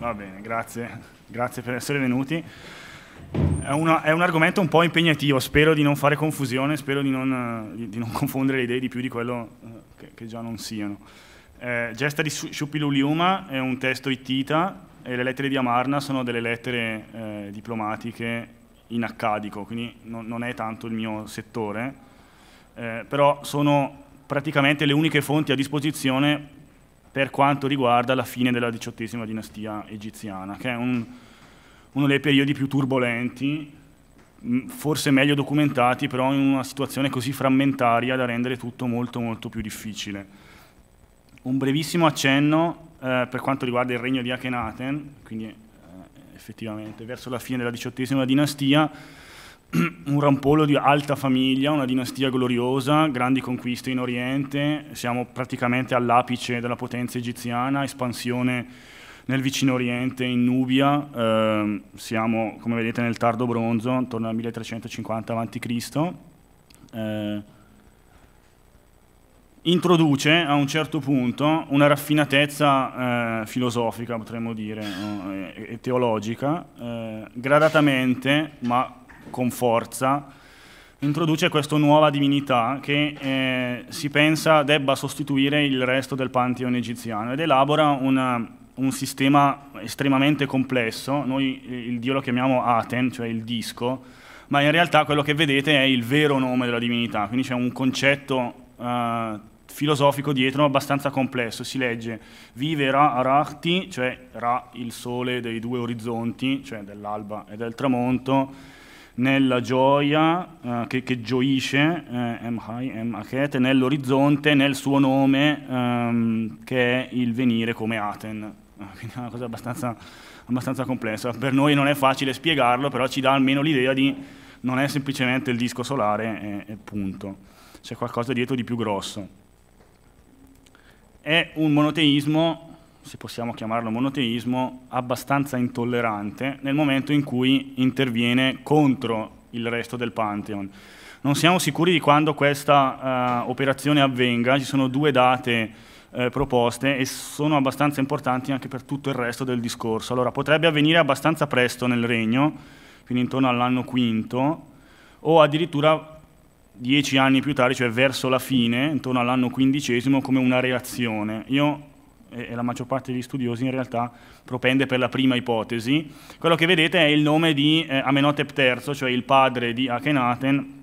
Va bene, grazie. Grazie per essere venuti. È, una, è, un argomento un po' impegnativo, spero di non fare confusione, spero di non, di non confondere le idee di più di quello eh, che, che già non siano. Eh, Gesta di Shupiluliuma è un testo ittita e le lettere di Amarna sono delle lettere eh, diplomatiche in accadico, quindi non, non, è tanto il mio settore, eh, però sono praticamente le uniche fonti a disposizione per quanto riguarda la fine della diciottesima dinastia egiziana, che è un, uno dei periodi più turbolenti, mm, forse meglio documentati, però in una situazione così frammentaria da rendere tutto molto molto più difficile. Un brevissimo accenno eh, per quanto riguarda il regno di Akhenaten, quindi eh, effettivamente verso la fine della diciottesima dinastia, un rampollo di alta famiglia, una dinastia gloriosa, grandi conquiste in Oriente, siamo praticamente all'apice della potenza egiziana, espansione nel vicino Oriente, in Nubia, eh, siamo come vedete nel tardo bronzo, intorno al 1350 a.C. Eh, introduce a un certo punto una raffinatezza eh, filosofica, potremmo dire, no? e, e teologica, eh, gradatamente, ma con forza, introduce questa nuova divinità che eh, si pensa debba sostituire il resto del pantheon egiziano ed elabora una, eh, un sistema estremamente complesso, noi eh, il dio lo chiamiamo Aten, cioè il disco, ma in realtà quello che vedete è il vero nome della divinità, quindi c'è un concetto eh, filosofico dietro abbastanza complesso, si legge vive Ra Arachti, cioè Ra il sole dei due orizzonti, cioè dell'alba e del tramonto, nella gioia eh, che, che, gioisce, eh, nell'orizzonte, nel suo nome ehm, che è il venire come Aten. Eh, quindi è una cosa abbastanza, abbastanza complessa. Per noi non è facile spiegarlo, però ci dà almeno l'idea di non è semplicemente il disco solare e punto. C'è qualcosa dietro di più grosso. È un monoteismo se possiamo chiamarlo monoteismo, abbastanza intollerante nel momento in cui interviene contro il resto del Pantheon. Non siamo sicuri di quando questa uh, operazione avvenga, ci sono due date eh, proposte e sono abbastanza importanti anche per tutto il resto del discorso. Allora, potrebbe avvenire abbastanza presto nel Regno, quindi intorno all'anno quinto, o addirittura dieci anni più tardi, cioè verso la fine, intorno all'anno quindicesimo, come una reazione. Io e la maggior parte degli studiosi in realtà propende per la prima ipotesi. Quello che vedete è il nome di eh, Amenhotep III, cioè il padre di Akhenaten.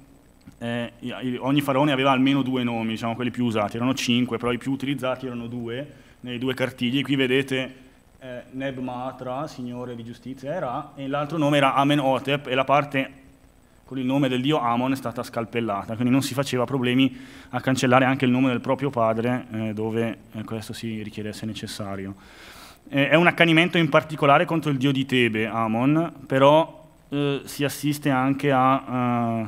Eh, ogni faraone aveva almeno due nomi, diciamo quelli più usati, erano cinque, però i più utilizzati erano due, nei due cartigli. Qui vedete eh, Neb Matra, signore di giustizia, era, e l'altro nome era Amenhotep, e la parte con il nome del dio Amon è stata scalpellata, quindi non si faceva problemi a cancellare anche il nome del proprio padre eh, dove eh, questo si richiedesse necessario. Eh, è un accanimento in particolare contro il dio di Tebe, Amon, però eh, si assiste anche a uh,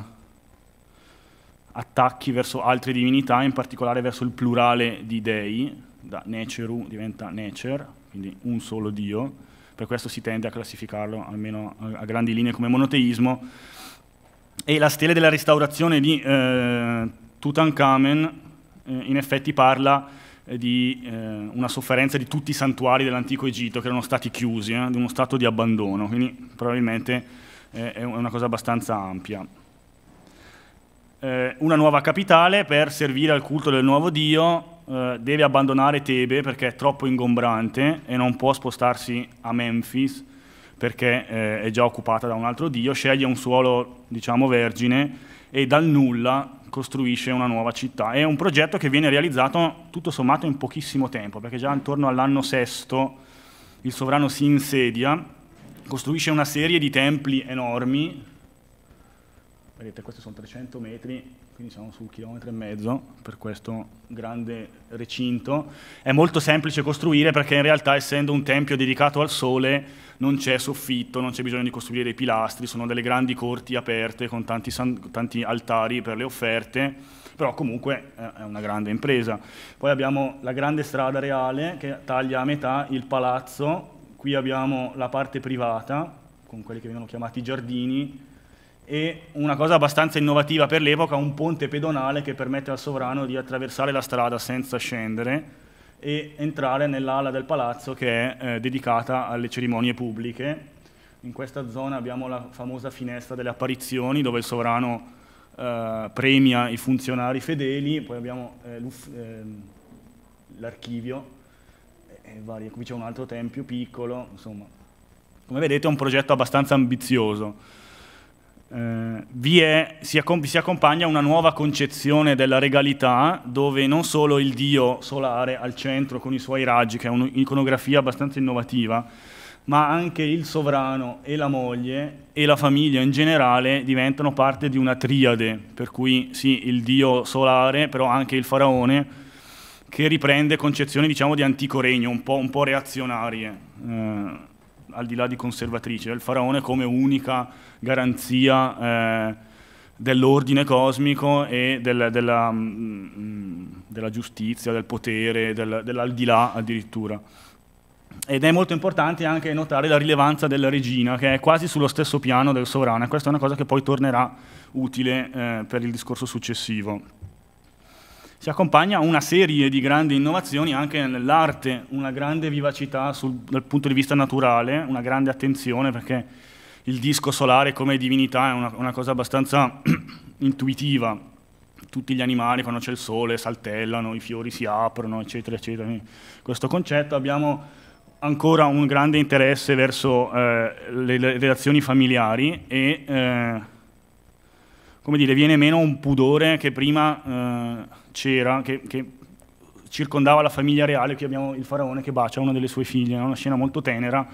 attacchi verso altre divinità, in particolare verso il plurale di dei, da Neceru diventa Necer, quindi un solo dio, per questo si tende a classificarlo almeno a grandi linee come monoteismo, e la stele della restaurazione di eh, Tutankhamen eh, in effetti parla eh, di eh, una sofferenza di tutti i santuari dell'antico Egitto che erano stati chiusi, eh, di uno stato di abbandono, quindi probabilmente eh, è una cosa abbastanza ampia. una nuova capitale per servire al culto del nuovo Dio deve abbandonare Tebe perché è troppo ingombrante e non può spostarsi a Memphis perché eh, è già occupata da un altro dio, sceglie un suolo, diciamo, vergine e dal nulla costruisce una nuova città. È un progetto che viene realizzato tutto sommato in pochissimo tempo, perché già intorno all'anno sesto il sovrano si insedia, costruisce una serie di templi enormi, vedete questi sono 300 metri, quindi siamo su un chilometro e mezzo per questo grande recinto. È molto semplice costruire perché in realtà essendo un tempio dedicato al sole non c'è soffitto, non c'è bisogno di costruire dei pilastri, sono delle grandi corti aperte con tanti, tanti altari per le offerte, però comunque è una grande impresa. Poi abbiamo la grande strada reale che taglia a metà il palazzo, qui abbiamo la parte privata, con quelli che vengono chiamati giardini, e una cosa abbastanza innovativa per l'epoca, un ponte pedonale che permette al sovrano di attraversare la strada senza scendere, e entrare nell'ala del palazzo che è eh, dedicata alle cerimonie pubbliche. In questa zona abbiamo la famosa finestra delle apparizioni dove il sovrano eh, premia i funzionari fedeli, poi abbiamo eh, ehm, l'archivio, qui eh, c'è un altro tempio piccolo, insomma. Come vedete è un progetto abbastanza ambizioso eh, vi, è, si, si accompagna una nuova concezione della regalità dove non solo il dio solare al centro con i suoi raggi, che è un'iconografia abbastanza innovativa, ma anche il sovrano e la moglie e la famiglia in generale diventano parte di una triade, per cui sì, il dio solare, però anche il faraone, che riprende concezioni diciamo, di antico regno, un po', un po reazionarie. Eh, al di là di conservatrice, il faraone come unica garanzia eh, dell'ordine cosmico e del, della, mh, mm, mm, della, giustizia, del potere, del, dell'aldilà addirittura. Ed è molto importante anche notare la rilevanza della regina, che è quasi sullo stesso piano del sovrano, e questa è una cosa che poi tornerà utile eh, per il discorso successivo si accompagna a una serie di grandi innovazioni anche nell'arte, una grande vivacità sul, dal punto di vista naturale, una grande attenzione perché il disco solare come divinità è una, una cosa abbastanza intuitiva. Tutti gli animali quando c'è il sole saltellano, i fiori si aprono, eccetera, eccetera. Quindi questo concetto abbiamo ancora un grande interesse verso eh, le, le, relazioni familiari e eh, come dire, viene meno un pudore che prima eh, c'era, che, che, circondava la famiglia reale, qui abbiamo il faraone che bacia una delle sue figlie, è una scena molto tenera,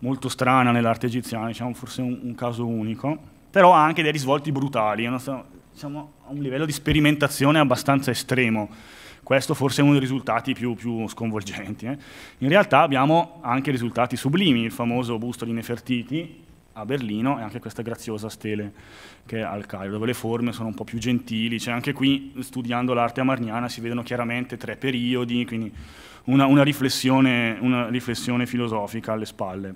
molto strana nell'arte egiziana, diciamo forse un, un caso unico, però ha anche dei risvolti brutali, una, diciamo, a un livello di sperimentazione abbastanza estremo. Questo forse è uno dei risultati più, più sconvolgenti. Eh. In realtà abbiamo anche risultati sublimi, il famoso busto di Nefertiti, a Berlino e anche questa graziosa stele che è al Cairo, dove le forme sono un po' più gentili, cioè anche qui studiando l'arte amarniana si vedono chiaramente tre periodi, quindi una, una, riflessione, una riflessione filosofica alle spalle.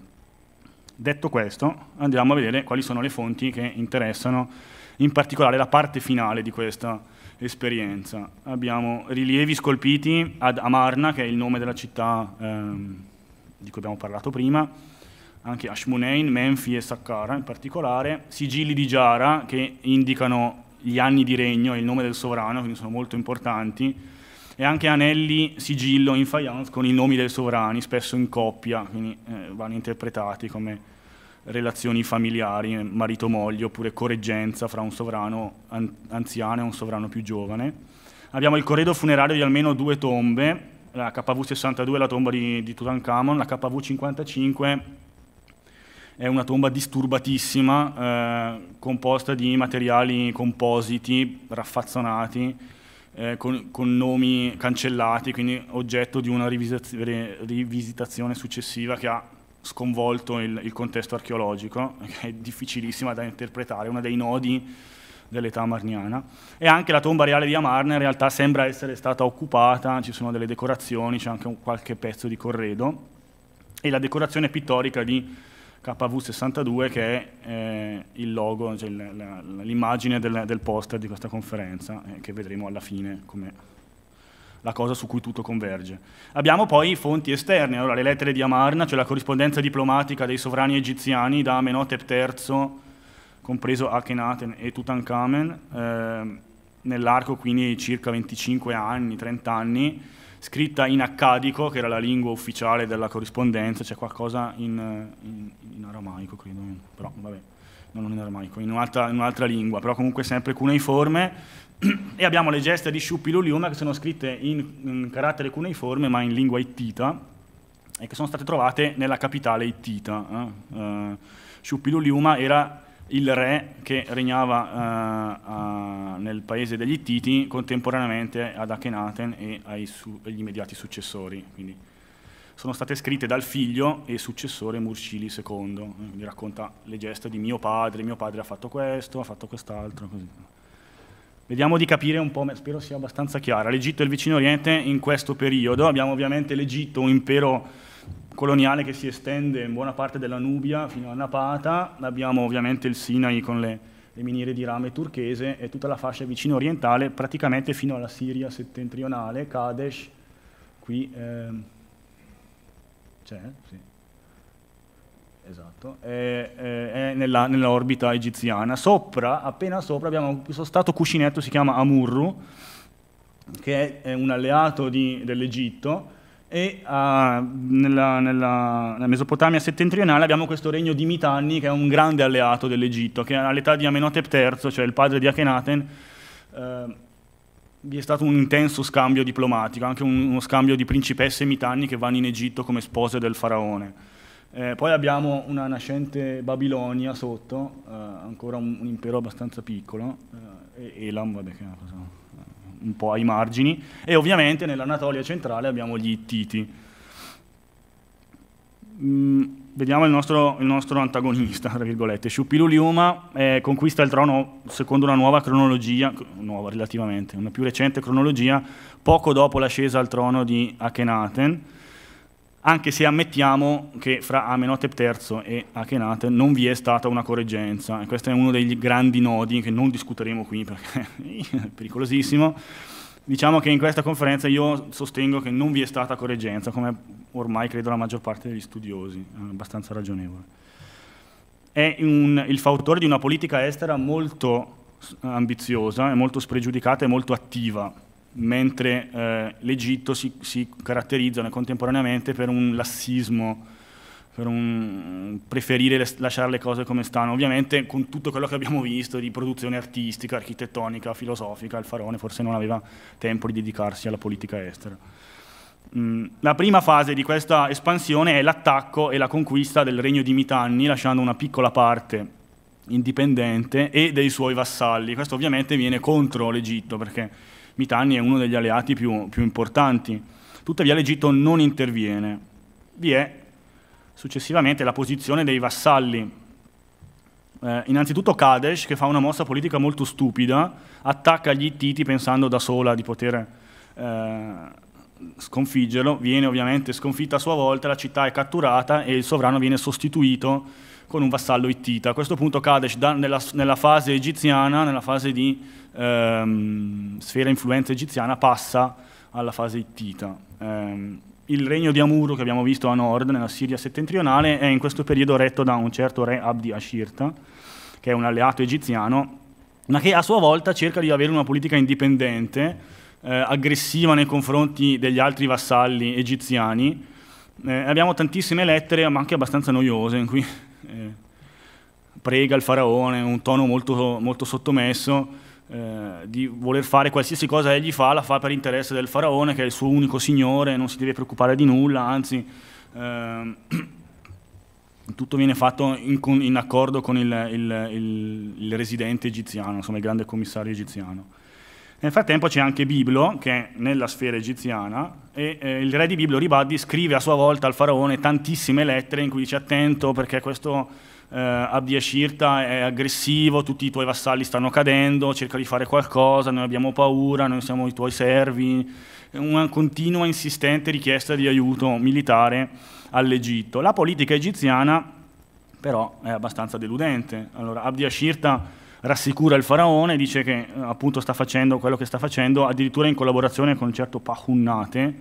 Detto questo, andiamo a vedere quali sono le fonti che interessano in particolare la parte finale di questa esperienza. Abbiamo rilievi scolpiti ad Amarna, che è il nome della città ehm, di cui abbiamo parlato prima, anche Ashmunein, Menfi e Saqqara in particolare, sigilli di Giara che indicano gli anni di regno e il nome del sovrano, quindi sono molto importanti, e anche anelli sigillo in faience con i nomi dei sovrani, spesso in coppia, quindi eh, vanno interpretati come relazioni familiari, eh, marito-moglie, oppure correggenza fra un sovrano an anziano e un sovrano più giovane. Abbiamo il corredo funerario di almeno due tombe, la KV62 è la tomba di, di Tutankhamon, la KV55 è una tomba disturbatissima, eh, composta di materiali compositi, raffazzonati, eh, con, con, nomi cancellati, quindi oggetto di una rivisitazione successiva che ha sconvolto il, il contesto archeologico, che è difficilissima da interpretare, uno dei nodi dell'età marniana. E anche la tomba reale di Amarna in realtà sembra essere stata occupata, ci sono delle decorazioni, c'è anche un, qualche pezzo di corredo, e la decorazione pittorica di KV62 che è eh, il logo, cioè l'immagine del, del, poster di questa conferenza eh, che vedremo alla fine come la cosa su cui tutto converge. Abbiamo poi fonti esterne, allora le lettere di Amarna, cioè la corrispondenza diplomatica dei sovrani egiziani da Amenhotep III, compreso Akhenaten e Tutankhamen, eh, nell'arco quindi circa 25 anni, 30 anni, scritta in accadico, che era la lingua ufficiale della corrispondenza, c'è qualcosa in, in, in, aramaico, credo, però vabbè, non in aramaico, in un'altra, in un'altra lingua, però comunque sempre cuneiforme, e abbiamo le geste di Sciupiluliuma che sono scritte in, carattere cuneiforme ma in lingua ittita e che sono state trovate nella capitale ittita. Eh? Uh, eh, Sciupiluliuma era il re che regnava eh, eh, nel paese degli Ittiti contemporaneamente ad Akhenaten e agli immediati successori. Quindi sono state scritte dal figlio e successore Murcili II, eh, quindi racconta le gesta di mio padre, mio padre ha fatto questo, ha fatto quest'altro, così. Vediamo di capire un po', spero sia abbastanza chiara. L'Egitto e il Vicino Oriente in questo periodo, abbiamo ovviamente l'Egitto, un impero coloniale che si estende in buona parte della Nubia fino a Napata, abbiamo ovviamente il Sinai con le, le miniere di rame turchese e tutta la fascia vicino orientale praticamente fino alla Siria settentrionale, Kadesh, qui eh, c'è, sì. Esatto, è, è nell'orbita egiziana. Sopra, appena sopra, abbiamo questo stato cuscinetto, si chiama Amurru, che è un alleato dell'Egitto, e uh, nella, nella, nella, Mesopotamia settentrionale abbiamo questo regno di Mitanni che è un grande alleato dell'Egitto, che all'età di Amenhotep III, cioè il padre di Akhenaten, uh, vi è stato un intenso scambio diplomatico, anche un, uno scambio di principesse mitanni che vanno in Egitto come spose del faraone. Eh, poi abbiamo una nascente Babilonia sotto, eh, ancora un, un, impero abbastanza piccolo, eh, e Elam, vabbè che è una cosa un po' ai margini, e ovviamente nell'Anatolia centrale abbiamo gli Ittiti. Mm, vediamo il nostro, il nostro antagonista, tra virgolette. Sciupiluliuma eh, conquista il trono secondo una nuova cronologia, nuova relativamente, una più recente cronologia, poco dopo l'ascesa al trono di Akhenaten, anche se ammettiamo che fra Amenhotep III e Akhenaten non vi è stata una correggenza, e questo è uno dei grandi nodi che non discuteremo qui perché è pericolosissimo, diciamo che in questa conferenza io sostengo che non vi è stata correggenza, come ormai credo la maggior parte degli studiosi, è eh, abbastanza ragionevole. È un, il fautore di una politica estera molto ambiziosa, molto spregiudicata e molto attiva, mentre eh, l'Egitto si, si, caratterizza contemporaneamente per un lassismo, per un preferire les, lasciare le cose come stanno, ovviamente con tutto quello che abbiamo visto di produzione artistica, architettonica, filosofica, il faraone forse non aveva tempo di dedicarsi alla politica estera. Mm, la prima fase di questa espansione è l'attacco e la conquista del regno di Mitanni, lasciando una piccola parte indipendente e dei suoi vassalli. Questo ovviamente viene contro l'Egitto perché Mitanni è uno degli alleati più, più importanti. Tuttavia l'Egitto non interviene. Vi è successivamente la posizione dei vassalli. Eh, innanzitutto Kadesh, che fa una mossa politica molto stupida, attacca gli Ittiti pensando da sola di poter eh, sconfiggerlo, viene ovviamente sconfitta a sua volta, la città è catturata e il sovrano viene sostituito con un vassallo ittita. A questo punto Kadesh, da, nella, nella, fase egiziana, nella fase di ehm, sfera influenza egiziana, passa alla fase ittita. Ehm, il regno di Amuro, che abbiamo visto a nord, nella Siria settentrionale, è in questo periodo retto da un certo re Abdi Ashirta, che è un alleato egiziano, ma che a sua volta cerca di avere una politica indipendente, eh, aggressiva nei confronti degli altri vassalli egiziani. Eh, abbiamo tantissime lettere, ma anche abbastanza noiose, in cui eh, prega il faraone, un tono molto, molto sottomesso, eh, di voler fare qualsiasi cosa egli fa, la fa per interesse del faraone, che è il suo unico signore, non si deve preoccupare di nulla, anzi... Ehm, tutto viene fatto in, in accordo con il, il, il, il residente egiziano, insomma il grande commissario egiziano. Nel frattempo c'è anche Biblo, che è nella sfera egiziana, e eh, il re di Biblo Ribaddi scrive a sua volta al faraone tantissime lettere in cui dice attento perché questo eh, Abdi Ashirta è aggressivo, tutti i tuoi vassalli stanno cadendo, cerca di fare qualcosa, noi abbiamo paura, noi siamo i tuoi servi, una continua insistente richiesta di aiuto militare all'Egitto. La politica egiziana però è abbastanza deludente. Allora, Abdi Ashirta rassicura il faraone, dice che eh, appunto sta facendo quello che sta facendo, addirittura in collaborazione con un certo Pahunnate,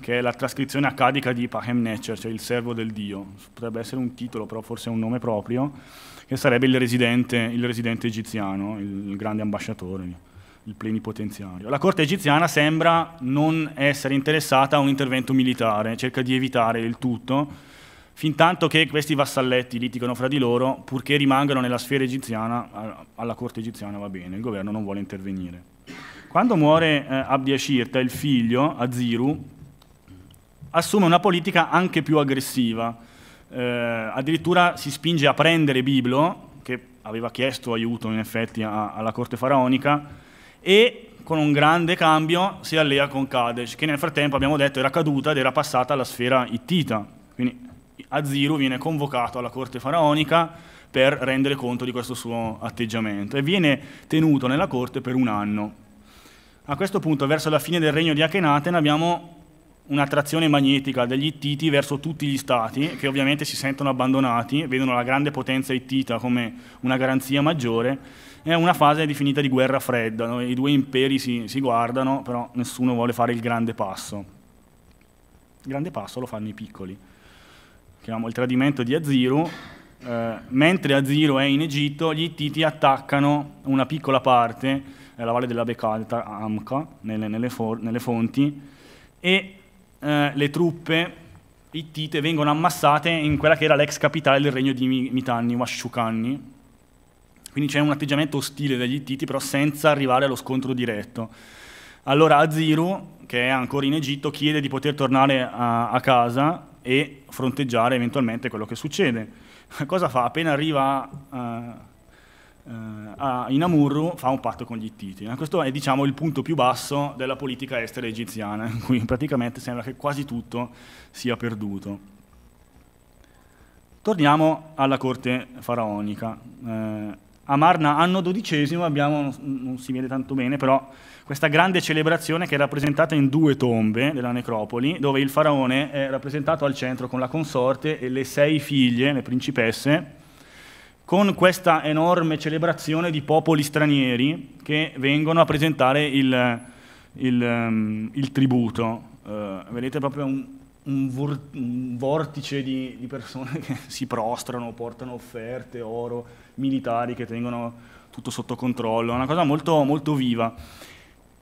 che è la trascrizione accadica di Pahem Necher, cioè il servo del Dio. Potrebbe essere un titolo, però forse è un nome proprio, che sarebbe il residente, il residente egiziano, il grande ambasciatore il plenipotenziario. La corte egiziana sembra non essere interessata a un intervento militare, cerca di evitare il tutto, fintanto che questi vassalletti litigano fra di loro, purché rimangano nella sfera egiziana, alla corte egiziana va bene, il governo non vuole intervenire. Quando muore eh, Abdiashirta, il figlio, Aziru, assume una politica anche più aggressiva, eh, addirittura si spinge a prendere Biblo, che aveva chiesto aiuto in effetti a, alla corte faraonica, e con un grande cambio si allea con Kadesh, che nel frattempo abbiamo detto era caduta ed era passata alla sfera ittita. Quindi Aziru viene convocato alla corte faraonica per rendere conto di questo suo atteggiamento e viene tenuto nella corte per un anno. A questo punto, verso la fine del regno di Akhenaten, abbiamo un'attrazione magnetica degli ittiti verso tutti gli stati, che ovviamente si sentono abbandonati, vedono la grande potenza ittita come una garanzia maggiore. È una fase definita di guerra fredda, no? i due imperi si, si guardano, però nessuno vuole fare il grande passo. Il grande passo lo fanno i piccoli chiamiamo il tradimento di Aziru, eh, mentre Aziru è in Egitto, gli Ittiti attaccano una piccola parte, eh, la valle della Becalta, Amka, nelle, nelle, for, nelle fonti, e eh, le truppe ittite vengono ammassate in quella che era l'ex capitale del regno di Mitanni, Washukanni. Quindi c'è un atteggiamento ostile degli ittiti, però senza arrivare allo scontro diretto. Allora Aziru, che è ancora in Egitto, chiede di poter tornare a, a casa e fronteggiare eventualmente quello che succede. Cosa fa? Appena arriva uh, eh, uh, eh, in Amurru fa un patto con gli Ittiti. Eh, questo è diciamo, il punto più basso della politica estera egiziana, in cui praticamente sembra che quasi tutto sia perduto. Torniamo alla corte faraonica. Uh, a Marna anno XII abbiamo, non si vede tanto bene, però questa grande celebrazione che è rappresentata in due tombe della necropoli, dove il faraone è rappresentato al centro con la consorte e le sei figlie, le principesse, con questa enorme celebrazione di popoli stranieri che vengono a presentare il, il, ehm, il tributo. Uh, vedete proprio un, un, vortice di, di persone che si prostrano, portano offerte, oro militari che tengono tutto sotto controllo, è una cosa molto, molto viva.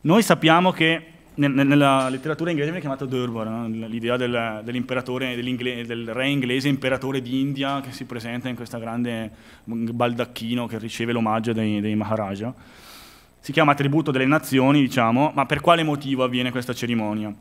Noi sappiamo che nella letteratura inglese viene chiamata Durbar, no? l'idea del, dell'imperatore, del re inglese imperatore d'India che si presenta in questo grande baldacchino che riceve l'omaggio dei, dei, Maharaja. Si chiama tributo delle nazioni, diciamo, ma per quale motivo avviene questa cerimonia?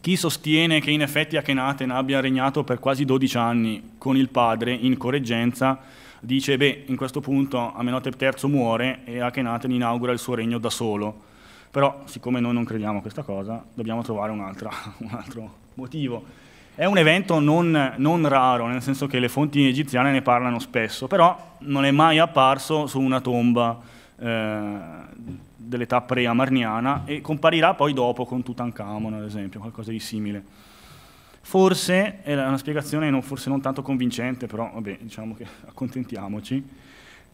Chi sostiene che in effetti Akhenaten abbia regnato per quasi 12 anni con il padre in correggenza dice beh in questo punto Amenhotep III muore e Akhenaten inaugura il suo regno da solo. Però siccome noi non crediamo a questa cosa dobbiamo trovare un, altro motivo. È un evento non, non raro, nel senso che le fonti egiziane ne parlano spesso, però non è mai apparso su una tomba eh, dell'età pre-amarniana e comparirà poi dopo con Tutankhamon ad esempio, qualcosa di simile. Forse, è una spiegazione non, forse non tanto convincente, però vabbè, diciamo che accontentiamoci,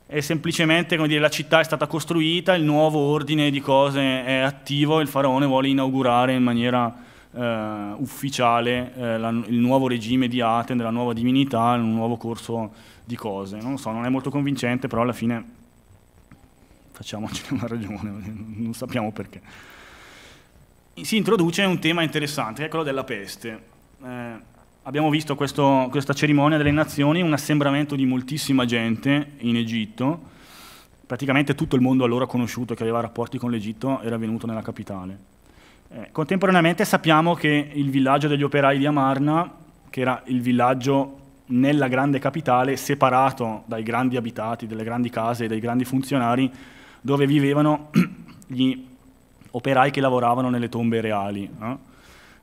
è semplicemente come dire, la città è stata costruita, il nuovo ordine di cose è attivo, e il faraone vuole inaugurare in maniera eh, ufficiale eh, la, il nuovo regime di Aten, la nuova divinità, un nuovo corso di cose. Non lo so, non è molto convincente, però alla fine facciamocene una ragione, non sappiamo perché. Si introduce un tema interessante, che è quello della peste eh, abbiamo visto questo, questa cerimonia delle nazioni, un assembramento di moltissima gente in Egitto, praticamente tutto il mondo allora conosciuto che aveva rapporti con l'Egitto era venuto nella capitale. Eh, contemporaneamente sappiamo che il villaggio degli operai di Amarna, che era il villaggio nella grande capitale, separato dai grandi abitati, dalle grandi case e dai grandi funzionari, dove vivevano gli operai che lavoravano nelle tombe reali. Eh?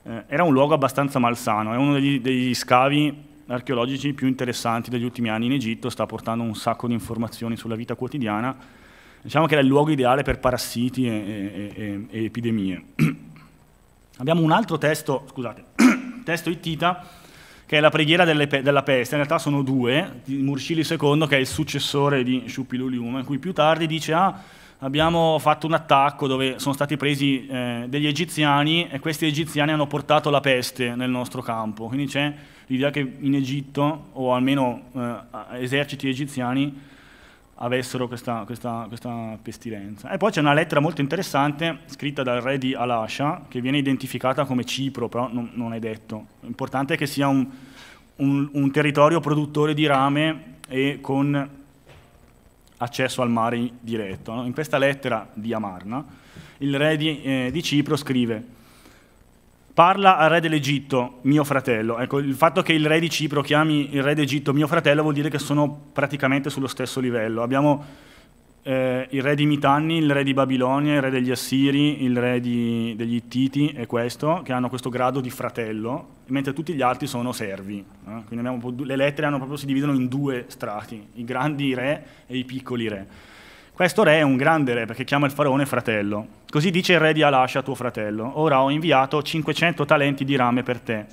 eh, era un luogo abbastanza malsano, è uno degli, degli, scavi archeologici più interessanti degli ultimi anni in Egitto, sta portando un sacco di informazioni sulla vita quotidiana, diciamo che era il luogo ideale per parassiti e, e, e, e epidemie. Abbiamo un altro testo, scusate, testo ittita, che è la preghiera pe della peste, in realtà sono due, di Murcili II che è il successore di Sciupilulium, in cui più tardi dice ah, abbiamo fatto un attacco dove sono stati presi eh, degli egiziani e questi egiziani hanno portato la peste nel nostro campo. Quindi c'è l'idea che in Egitto, o almeno eh, eserciti egiziani, avessero questa, questa, questa pestilenza. E poi c'è una lettera molto interessante scritta dal re di Alasha, che viene identificata come Cipro, però non, non è detto. L'importante è che sia un, un, un territorio produttore di rame e con accesso al mare diretto. No? In questa lettera di Amarna, il re di, eh, di Cipro scrive parla al re dell'Egitto, mio fratello. Ecco, il fatto che il re di Cipro chiami il re d'Egitto mio fratello vuol dire che sono praticamente sullo stesso livello. Abbiamo eh, il re di Mitanni, il re di Babilonia, il re degli Assiri, il re di, degli Ittiti e questo, che hanno questo grado di fratello, mentre tutti gli altri sono servi. Eh? Quindi abbiamo, le lettere proprio, si dividono in due strati, i grandi re e i piccoli re. Questo re è un grande re perché chiama il faraone fratello. Così dice il re di Alasha, tuo fratello, ora ho inviato 500 talenti di rame per te.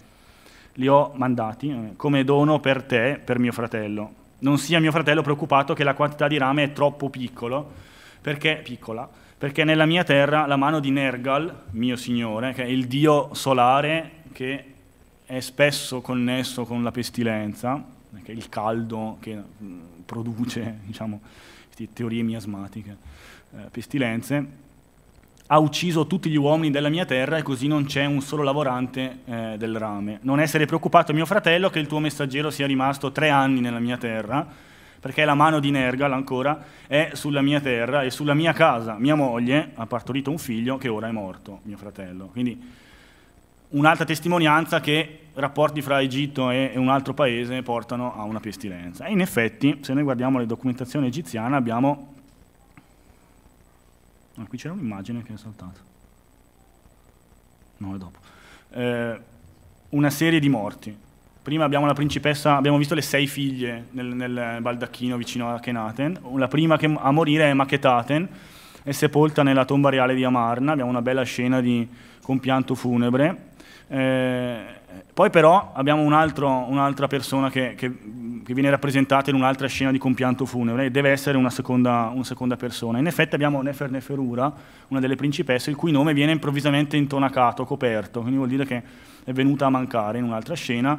Li ho mandati eh, come dono per te, per mio fratello non sia mio fratello preoccupato che la quantità di rame è troppo piccolo, perché, piccola, perché nella mia terra la mano di Nergal, mio signore, che è il dio solare che è spesso connesso con la pestilenza, che è il caldo che mm, produce diciamo, queste teorie miasmatiche, eh, pestilenze, ha ucciso tutti gli uomini della mia terra e così non c'è un solo lavorante eh, del rame. Non essere preoccupato, mio fratello, che il tuo messaggero sia rimasto tre anni nella mia terra, perché la mano di Nergal ancora è sulla mia terra e sulla mia casa. Mia moglie ha partorito un figlio che ora è morto, mio fratello. Quindi un'altra testimonianza che rapporti fra Egitto e, un altro paese portano a una pestilenza. E in effetti, se noi guardiamo la documentazione egiziana, abbiamo Ah, qui c'era un'immagine che è saltata. No, è dopo. Eh, una serie di morti. Prima abbiamo la principessa, abbiamo visto le sei figlie nel, nel baldacchino vicino a Kenaten. La prima che, a morire è Machetaten, è sepolta nella tomba reale di Amarna. Abbiamo una bella scena di compianto funebre. Eh, poi però abbiamo un altro, un'altra persona che, che che viene rappresentata in un'altra scena di compianto funebre, deve essere una seconda, una seconda persona. In effetti abbiamo Nefer Neferura, una delle principesse, il cui nome viene improvvisamente intonacato, coperto, quindi vuol dire che è venuta a mancare in un'altra scena,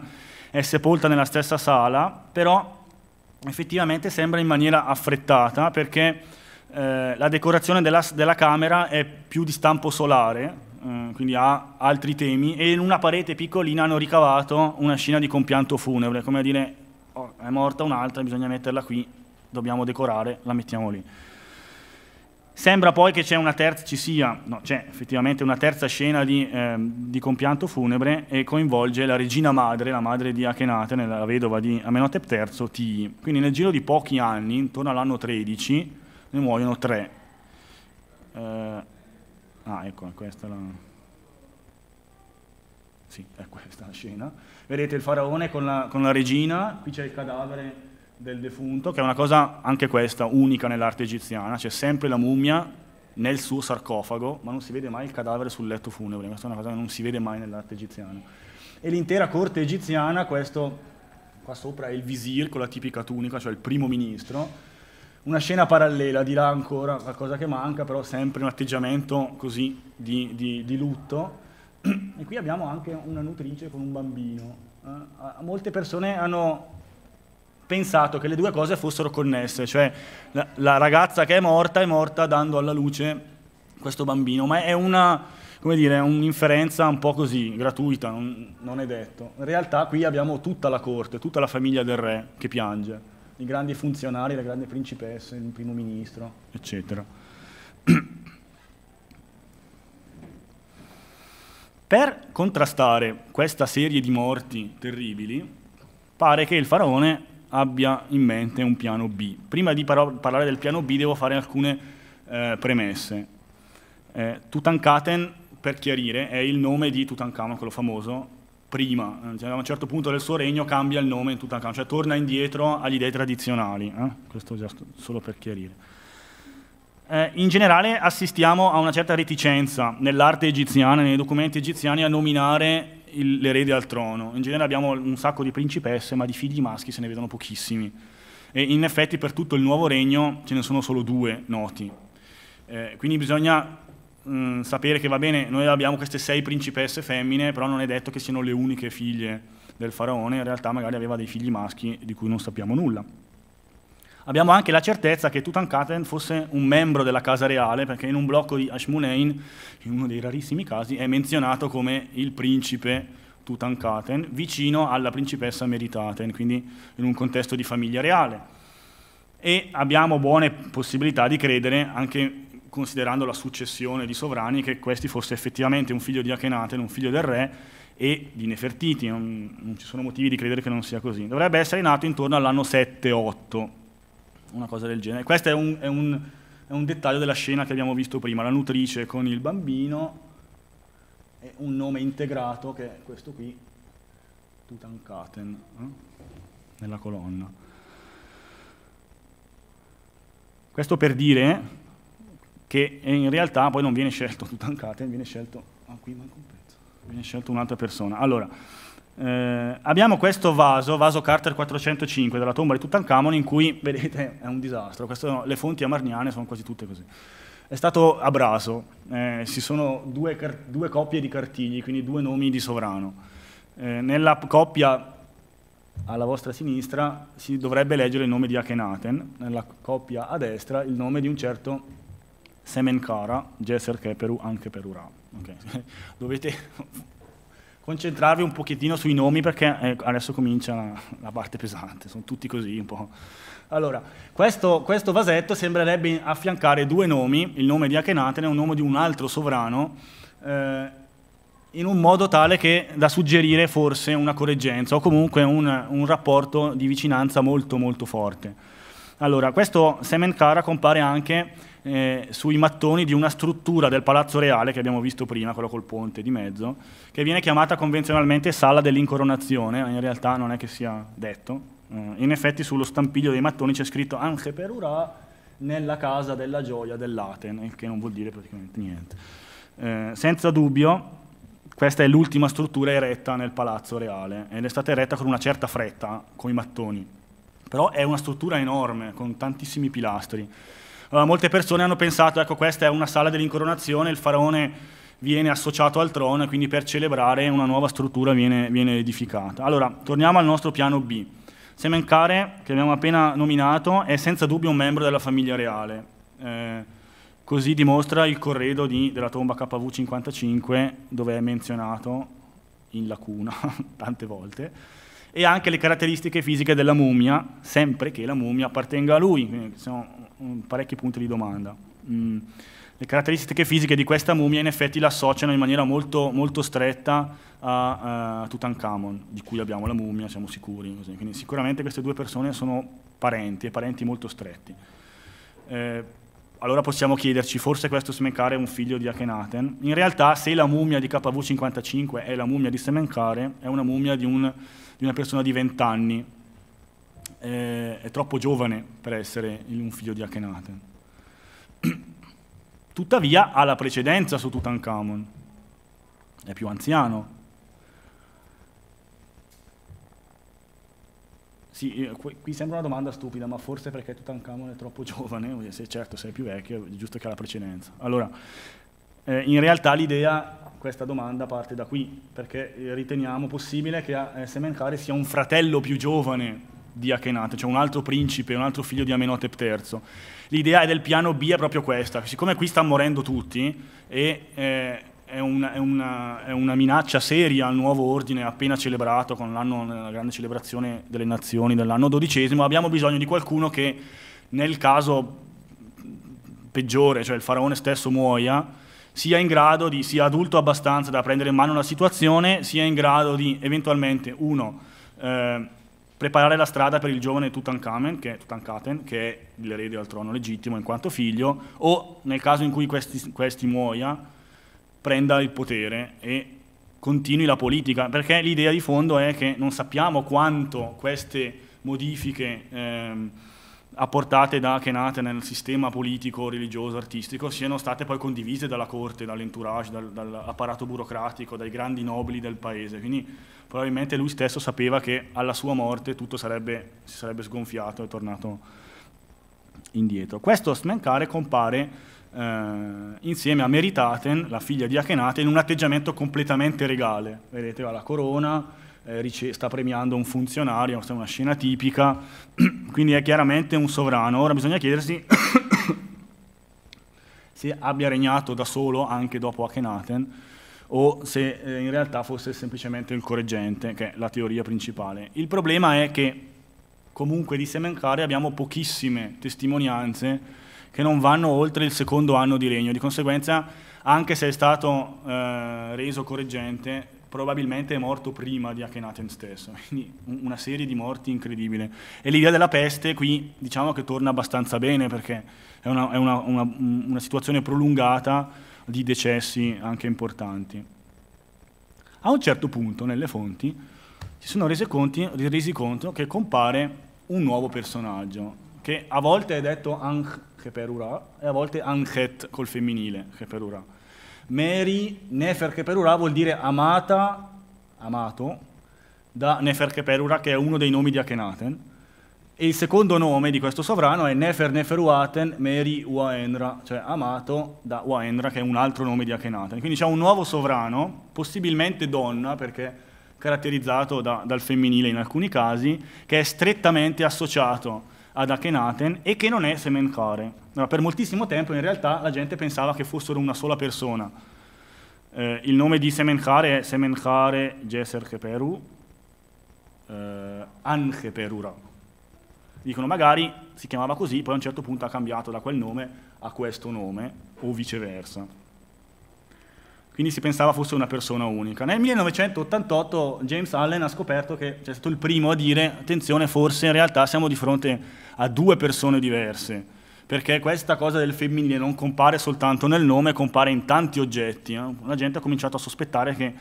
è sepolta nella stessa sala, però effettivamente sembra in maniera affrettata perché eh, la decorazione della, della, camera è più di stampo solare, eh, quindi ha altri temi, e in una parete piccolina hanno ricavato una scena di compianto funebre, come a dire Oh, è morta un'altra, bisogna metterla qui, dobbiamo decorare, la mettiamo lì. Sembra poi che c'è una terza, ci sia, no, c'è effettivamente una terza scena di, eh, di, compianto funebre e coinvolge la regina madre, la madre di Achenate, la vedova di Amenhotep III, Ti. Quindi nel giro di pochi anni, intorno all'anno 13, ne muoiono tre. Eh, ah, ecco, questa è la... Sì, è questa la scena. Vedete il faraone con la, con la regina, qui c'è il cadavere del defunto, che è una cosa anche questa unica nell'arte egiziana, c'è sempre la mummia nel suo sarcofago, ma non si vede mai il cadavere sul letto funebre, questa è una cosa che non si vede mai nell'arte egiziana. E l'intera corte egiziana, questo qua sopra è il visir con la tipica tunica, cioè il primo ministro, una scena parallela, di là ancora qualcosa che manca, però sempre un atteggiamento così di, di, di lutto, e qui abbiamo anche una nutrice con un bambino. Eh, molte persone hanno pensato che le due cose fossero connesse, cioè la, la, ragazza che è morta è morta dando alla luce questo bambino, ma è una, dire, un'inferenza un po' così, gratuita, non, non è detto. In realtà qui abbiamo tutta la corte, tutta la famiglia del re che piange, i grandi funzionari, le grandi principesse, il primo ministro, eccetera. Per contrastare questa serie di morti terribili, pare che il faraone abbia in mente un piano B. Prima di par parlare del piano B devo fare alcune eh, premesse. Eh, Tutankaten, per chiarire, è il nome di Tutankhamon, quello famoso, prima, cioè, a un certo punto del suo regno cambia il nome in Tutankhamon, cioè torna indietro agli dei tradizionali. Eh? Questo già solo per chiarire eh, in generale assistiamo a una certa reticenza nell'arte egiziana, nei documenti egiziani, a nominare il, l'erede al trono. In genere abbiamo un sacco di principesse, ma di figli maschi se ne vedono pochissimi. E in effetti per tutto il nuovo regno ce ne sono solo due noti. Eh, quindi bisogna mh, mm, sapere che va bene, noi abbiamo queste sei principesse femmine, però non è detto che siano le uniche figlie del faraone, in realtà magari aveva dei figli maschi di cui non sappiamo nulla. Abbiamo anche la certezza che Tutankhaten fosse un membro della casa reale, perché in un blocco di Ashmunein, in uno dei rarissimi casi, è menzionato come il principe Tutankhaten, vicino alla principessa Meritaten, quindi in un contesto di famiglia reale. E abbiamo buone possibilità di credere, anche considerando la successione di sovrani, che questi fosse effettivamente un figlio di Akhenaten, un figlio del re, e di Nefertiti, non, non ci sono motivi di credere che non sia così. Dovrebbe essere nato intorno all'anno 7-8 una cosa del genere. Questo è un, è, un, è un, dettaglio della scena che abbiamo visto prima, la nutrice con il bambino e un nome integrato che è questo qui, Tutankhaten, eh? nella colonna. Questo per dire che in realtà poi non viene scelto Tutankhaten, viene scelto, ah, qui manca un pezzo, viene scelto un'altra persona. Allora, eh, abbiamo questo vaso, vaso Carter 405 della tomba di Tutankhamon, in cui, vedete, è un disastro. Questo, le fonti amarniane sono quasi tutte così. È stato a braso, eh, ci sono due, due, coppie di cartigli, quindi due nomi di sovrano. Eh, nella coppia alla vostra sinistra si dovrebbe leggere il nome di Akhenaten, nella coppia a destra il nome di un certo Semenkara, Geser Keperu, anche per Ura. Okay. Dovete concentrarvi un pochettino sui nomi perché eh, adesso comincia la, la, parte pesante, sono tutti così un po'. Allora, questo, questo, vasetto sembrerebbe affiancare due nomi, il nome di Akhenaten e un nome di un altro sovrano, eh, in un modo tale che da suggerire forse una correggenza o comunque un, un rapporto di vicinanza molto molto forte. Allora, questo Semencara compare anche eh, sui mattoni di una struttura del Palazzo Reale che abbiamo visto prima, quello col ponte di mezzo, che viene chiamata convenzionalmente Sala dell'Incoronazione, in realtà non è che sia detto. Eh, in effetti sullo stampiglio dei mattoni c'è scritto Anche per Urà nella casa della gioia dell'Aten, il che non vuol dire praticamente niente. Eh, senza dubbio, questa è l'ultima struttura eretta nel Palazzo Reale ed è stata eretta con una certa fretta, con i mattoni però è una struttura enorme con tantissimi pilastri. Allora, molte persone hanno pensato, ecco questa è una sala dell'incoronazione, il faraone viene associato al trono e quindi per celebrare una nuova struttura viene, viene edificata. Allora, torniamo al nostro piano B. Semencare, che abbiamo appena nominato, è senza dubbio un membro della famiglia reale. Eh, così dimostra il corredo di, della tomba KV55, dove è menzionato in lacuna tante volte e anche le caratteristiche fisiche della mummia, sempre che la mummia appartenga a lui, quindi sono mm, parecchi punti di domanda. Mm. Le caratteristiche fisiche di questa mummia in effetti la associano in maniera molto, molto stretta a, a eh, Tutankhamon, di cui abbiamo la mummia, siamo sicuri. Così. Quindi sicuramente queste due persone sono parenti, e parenti molto stretti. Eh, allora possiamo chiederci, forse questo Semenkare è un figlio di Akhenaten? In realtà, se la mummia di KV55 è la mummia di Semenkare, è una mummia di, un, di una persona di 20 anni. Eh, è troppo giovane per essere un figlio di Akhenaten. Tuttavia, ha la precedenza su Tutankhamon. È più anziano, Sì, eh, qui sembra una domanda stupida, ma forse perché Tutankhamon è troppo giovane, se certo sei più vecchio, è giusto che ha la precedenza. Allora, eh, in realtà l'idea, questa domanda parte da qui, perché eh, riteniamo possibile che eh, Semenkhare sia un fratello più giovane di Akhenaten, cioè un altro principe, un altro figlio di Amenhotep III. L'idea del piano B è proprio questa, siccome qui stanno morendo tutti e... Eh, è una, è, una, è una, minaccia seria al nuovo ordine appena celebrato con la grande celebrazione delle nazioni dell'anno dodicesimo, abbiamo bisogno di qualcuno che nel caso peggiore, cioè il faraone stesso muoia, sia in grado di, sia adulto abbastanza da prendere in mano la situazione, sia in grado di eventualmente, uno, eh, preparare la strada per il giovane Tutankhamen, che è, Tutankaten, che è l'erede al trono legittimo in quanto figlio, o nel caso in cui questi, questi muoia, prenda il potere e continui la politica, perché l'idea di fondo è che non sappiamo quanto queste modifiche ehm, apportate da Kenate nel sistema politico, religioso, artistico siano state poi condivise dalla corte, dall'entourage, dal, dall'apparato burocratico, dai grandi nobili del paese. Quindi probabilmente lui stesso sapeva che alla sua morte tutto sarebbe, si sarebbe sgonfiato e tornato indietro. Questo Smencare compare eh, insieme a Meritaten, la figlia di Achenate, in un atteggiamento completamente regale. Vedete, ha la corona, eh, sta premiando un funzionario, questa è una scena tipica, quindi è chiaramente un sovrano. Ora bisogna chiedersi se abbia regnato da solo anche dopo Akhenaten o se eh, in realtà fosse semplicemente il correggente, che è la teoria principale. Il problema è che comunque di Semencare abbiamo pochissime testimonianze che non vanno oltre il secondo anno di regno. Di conseguenza, anche se è stato eh, reso correggente, probabilmente è morto prima di Akhenaten stesso. Quindi una serie di morti incredibile. E l'idea della peste qui diciamo che torna abbastanza bene perché è una, è una, una, una situazione prolungata di decessi anche importanti. A un certo punto nelle fonti si sono resi, conti, resi conto che compare un nuovo personaggio, che a volte è detto anch cheperura e a volte anchet col femminile che per cheperura. Mary nefer cheperura vuol dire amata, amato, da nefer cheperura che è uno dei nomi di Akhenaten. E il secondo nome di questo sovrano è Nefer Neferuaten Meri Waenra, cioè amato da Waenra, che è un altro nome di Akhenaten. Quindi c'è un nuovo sovrano, possibilmente donna, perché caratterizzato da, dal femminile in alcuni casi, che è strettamente associato ad Akhenaten e che non è Semenkare. Allora, per moltissimo tempo in realtà la gente pensava che fossero una sola persona. Eh, il nome di Semenkare è Semenkare Jeser Keperu, eh, Anche Dicono magari si chiamava così, poi a un certo punto ha cambiato da quel nome a questo nome, o viceversa. Quindi si pensava fosse una persona unica. Nel 1988 James Allen ha scoperto che c'è stato il primo a dire attenzione, forse in realtà siamo di fronte a due persone diverse, perché questa cosa del femminile non compare soltanto nel nome, compare in tanti oggetti. Eh? La gente ha cominciato a sospettare che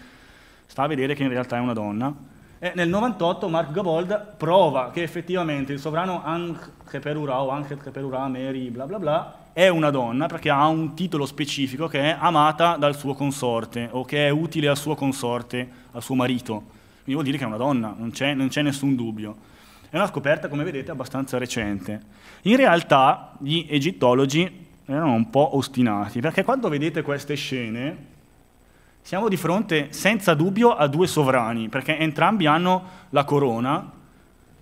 sta a vedere che in realtà è una donna. E nel 98 Mark Gavold prova che effettivamente il sovrano Ura o Ankeperura Mary bla bla bla è una donna perché ha un titolo specifico che è amata dal suo consorte o che è utile al suo consorte, al suo marito. Quindi vuol dire che è una donna, non c'è, non c'è nessun dubbio. È una scoperta, come vedete, abbastanza recente. In realtà gli egittologi erano un po' ostinati, perché quando vedete queste scene siamo di fronte senza dubbio a due sovrani, perché entrambi hanno la corona,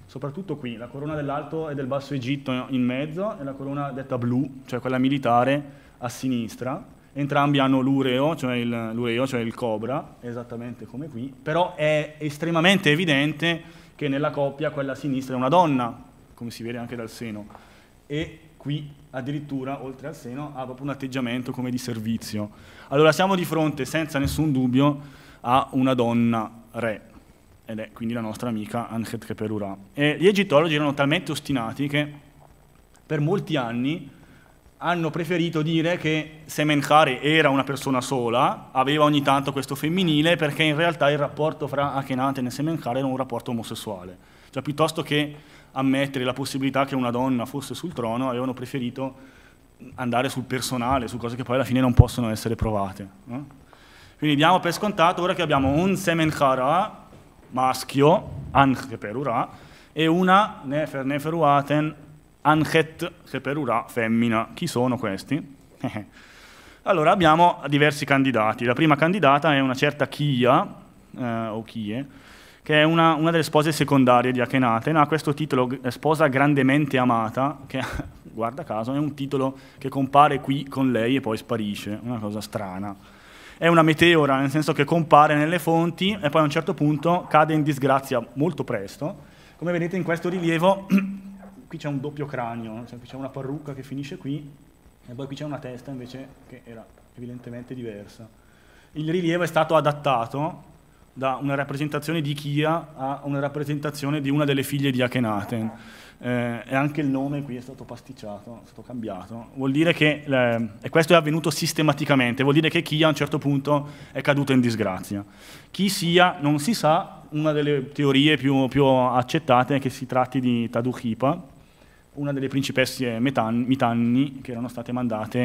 soprattutto qui, la corona dell'Alto e del Basso Egitto in mezzo e la corona detta blu, cioè quella militare, a sinistra. Entrambi hanno l'ureo, cioè il, l'ureo, cioè il cobra, esattamente come qui, però è estremamente evidente che nella coppia quella a sinistra è una donna, come si vede anche dal seno, e qui addirittura oltre al seno ha proprio un atteggiamento come di servizio. Allora siamo di fronte senza nessun dubbio a una donna re, ed è quindi la nostra amica Ankhet Keperura. E gli egittologi erano talmente ostinati che per molti anni hanno preferito dire che Semenkhare era una persona sola, aveva ogni tanto questo femminile, perché in realtà il rapporto fra Akhenaten e Semenkhare era un rapporto omosessuale. Cioè, piuttosto che ammettere la possibilità che una donna fosse sul trono, avevano preferito andare sul personale, su cose che poi alla fine non possono essere provate. Quindi diamo per scontato ora che abbiamo un Semenkhara maschio, Anche per Ura, e una Nefer Neferuaten Anchet, Cheperura, femmina. Chi sono questi? Eh, eh. allora abbiamo diversi candidati. La prima candidata è una certa Chia, eh, o Chie, che è una, una, delle spose secondarie di Akhenaten. Ha questo titolo, eh, Sposa grandemente amata, che guarda caso è un titolo che compare qui con lei e poi sparisce, una cosa strana. È una meteora, nel senso che compare nelle fonti e poi a un certo punto cade in disgrazia molto presto. Come vedete in questo rilievo qui c'è un doppio cranio, cioè qui c'è una parrucca che finisce qui e poi qui c'è una testa invece che era evidentemente diversa. Il rilievo è stato adattato da una rappresentazione di Chia a una rappresentazione di una delle figlie di Akhenaten. Eh, e anche il nome qui è stato pasticciato, è stato cambiato. Vuol dire che, eh, e questo è avvenuto sistematicamente, vuol dire che Chia a un certo punto è caduto in disgrazia. Chi sia, non si sa, una delle teorie più, più accettate è che si tratti di Tadukipa, una delle principesse Mitanni che erano state mandate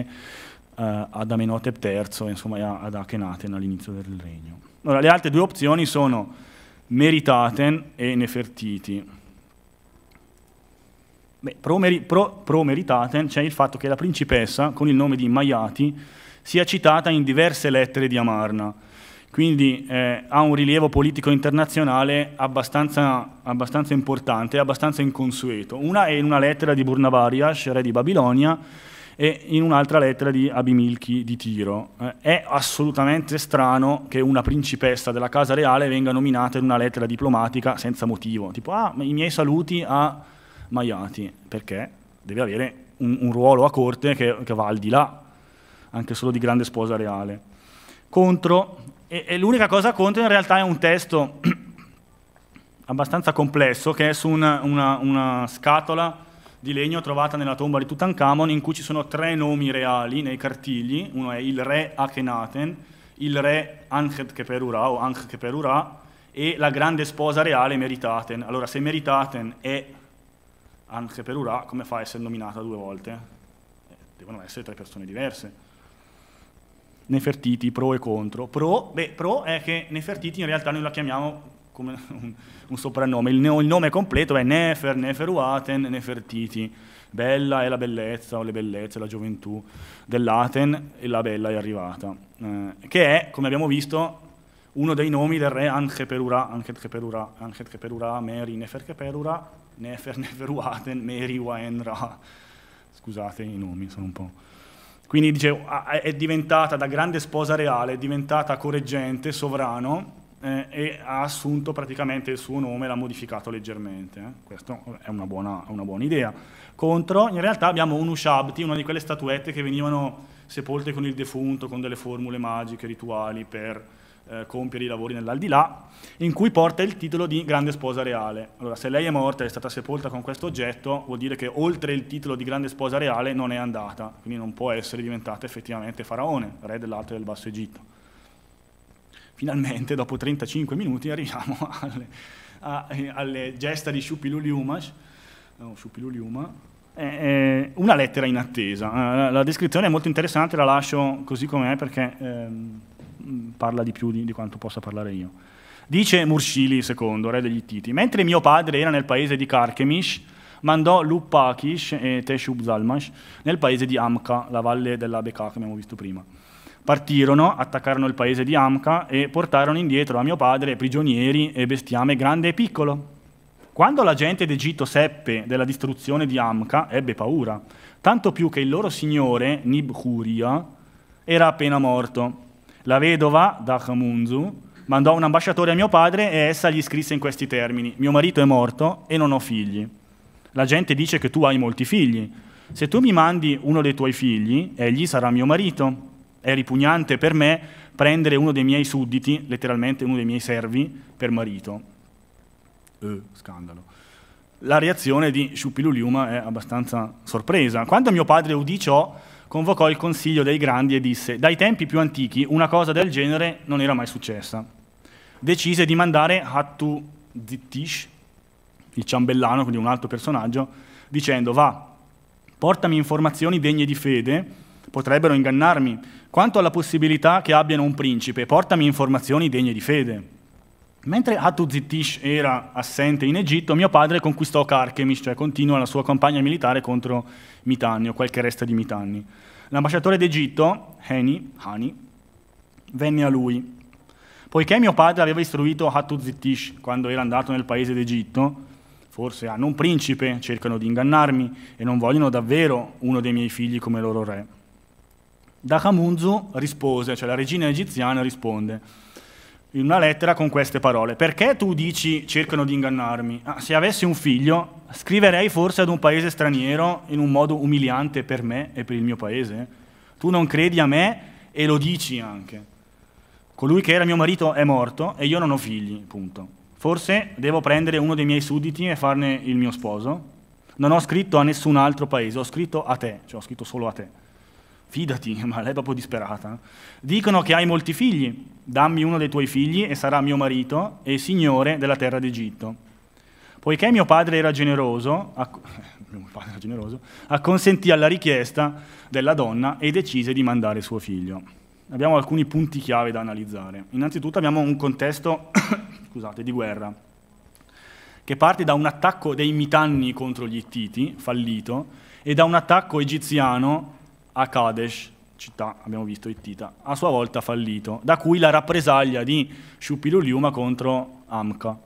eh, ad Amenhotep III, insomma ad Akhenaten all'inizio del regno. Allora, le altre due opzioni sono Meritaten e Nefertiti. pro, meri, pro, pro Meritaten c'è il fatto che la principessa, con il nome di Maiati, sia citata in diverse lettere di Amarna, quindi eh, ha un rilievo politico internazionale abbastanza, abbastanza importante, abbastanza inconsueto. Una è in una lettera di Burnabarias, re di Babilonia, e in un'altra lettera di Abimilchi di Tiro. Eh, è assolutamente strano che una principessa della casa reale venga nominata in una lettera diplomatica senza motivo, tipo ah, i miei saluti a Maiati, perché deve avere un, un ruolo a corte che, che va al di là, anche solo di grande sposa reale. Contro e, e l'unica cosa contro in realtà è un testo abbastanza complesso che è su una, una, una scatola di legno trovata nella tomba di Tutankhamon in cui ci sono tre nomi reali nei cartigli, uno è il re Akhenaten, il re Ankhedkeperura o Ankhkeperura e la grande sposa reale Meritaten. Allora se Meritaten è Ankhkeperura, come fa a essere nominata due volte? Eh, devono essere tre persone diverse. Nefertiti, pro e contro. Pro, beh, pro è che Nefertiti in realtà noi la chiamiamo come un, un soprannome, il, il, nome completo è Nefer, Neferuaten, Nefertiti. Bella è la bellezza o le bellezze, la gioventù dell'Aten e la bella è arrivata, eh, che è, come abbiamo visto, uno dei nomi del re Ancheperura, Ancheperura, Ancheperura, Meri, Neferkeperura, Nefer, Neferuaten, Meri, Waen, Scusate i nomi, sono un po'... Quindi dice, è diventata da grande sposa reale, è diventata correggente, sovrano eh, e ha assunto praticamente il suo nome, l'ha modificato leggermente. Eh. Questa è una buona, una buona, idea. Contro, in realtà abbiamo un ushabti, una di quelle statuette che venivano sepolte con il defunto, con delle formule magiche, rituali per eh, compiere i lavori nell'aldilà, in cui porta il titolo di grande sposa reale. Allora, se lei è morta e è stata sepolta con questo oggetto, vuol dire che oltre il titolo di grande sposa reale non è andata, quindi non può essere diventata effettivamente faraone, re dell'Alto e del Basso Egitto. Finalmente, dopo 35 minuti, arriviamo alle, a, alle gesta di Shupiluliumash, no, Shupiluliuma, una lettera in attesa. Eh, la descrizione è molto interessante, la lascio così com'è perché... Ehm, Mm, parla di più di, di quanto possa parlare io. Dice Mursili II, re degli Titi, mentre mio padre era nel paese di Carchemish, mandò Lupakish e Teshub Zalmash nel paese di Amca, la valle della Becca che abbiamo visto prima. Partirono, attaccarono il paese di Amca e portarono indietro a mio padre prigionieri e bestiame grande e piccolo. Quando la gente d'Egitto seppe della distruzione di Amca, ebbe paura, tanto più che il loro signore, Nibhuria, era appena morto la vedova d'Akamunzu mandò un ambasciatore a mio padre e essa gli scrisse in questi termini: Mio marito è morto e non ho figli. La gente dice che tu hai molti figli. Se tu mi mandi uno dei tuoi figli, egli sarà mio marito. È ripugnante per me prendere uno dei miei sudditi, letteralmente uno dei miei servi, per marito. Eh, scandalo. La reazione di Shupiluliuma è abbastanza sorpresa. Quando mio padre udì ciò, convocò il Consiglio dei Grandi e disse «Dai tempi più antichi una cosa del genere non era mai successa». Decise di mandare Hattu Zittish, il ciambellano, quindi un altro personaggio, dicendo «Va, portami informazioni degne di fede, potrebbero ingannarmi, quanto alla possibilità che abbiano un principe, portami informazioni degne di fede». Mentre Hatuzitish era assente in Egitto, mio padre conquistò Carchemish, cioè continua la sua campagna militare contro Mitanni o qualche resta di Mitanni. L'ambasciatore d'Egitto, Hani, Hani, venne a lui. Poiché mio padre aveva istruito Hatuzitish quando era andato nel paese d'Egitto, forse hanno un principe, cercano di ingannarmi e non vogliono davvero uno dei miei figli come loro re. Dakamunzu rispose, cioè la regina egiziana risponde, in una lettera con queste parole. Perché tu dici cercano di ingannarmi? Ah, se avessi un figlio, scriverei forse ad un paese straniero in un modo umiliante per me e per il mio paese? Tu non credi a me e lo dici anche. Colui che era mio marito è morto e io non ho figli, punto. Forse devo prendere uno dei miei sudditi e farne il mio sposo? Non ho scritto a nessun altro paese, ho scritto a te, cioè ho scritto solo a te fidati, ma lei è proprio disperata. Dicono che hai molti figli, dammi uno dei tuoi figli e sarà mio marito e signore della terra d'Egitto. Poiché mio padre era generoso, mio padre era generoso, acconsentì alla richiesta della donna e decise di mandare suo figlio. Abbiamo alcuni punti chiave da analizzare. Innanzitutto abbiamo un contesto scusate, di guerra che parte da un attacco dei Mitanni contro gli Ittiti, fallito, e da un attacco egiziano a Kadesh, città, abbiamo visto, ittita, a sua volta fallito, da cui la rappresaglia di Shupiluliuma contro Amca.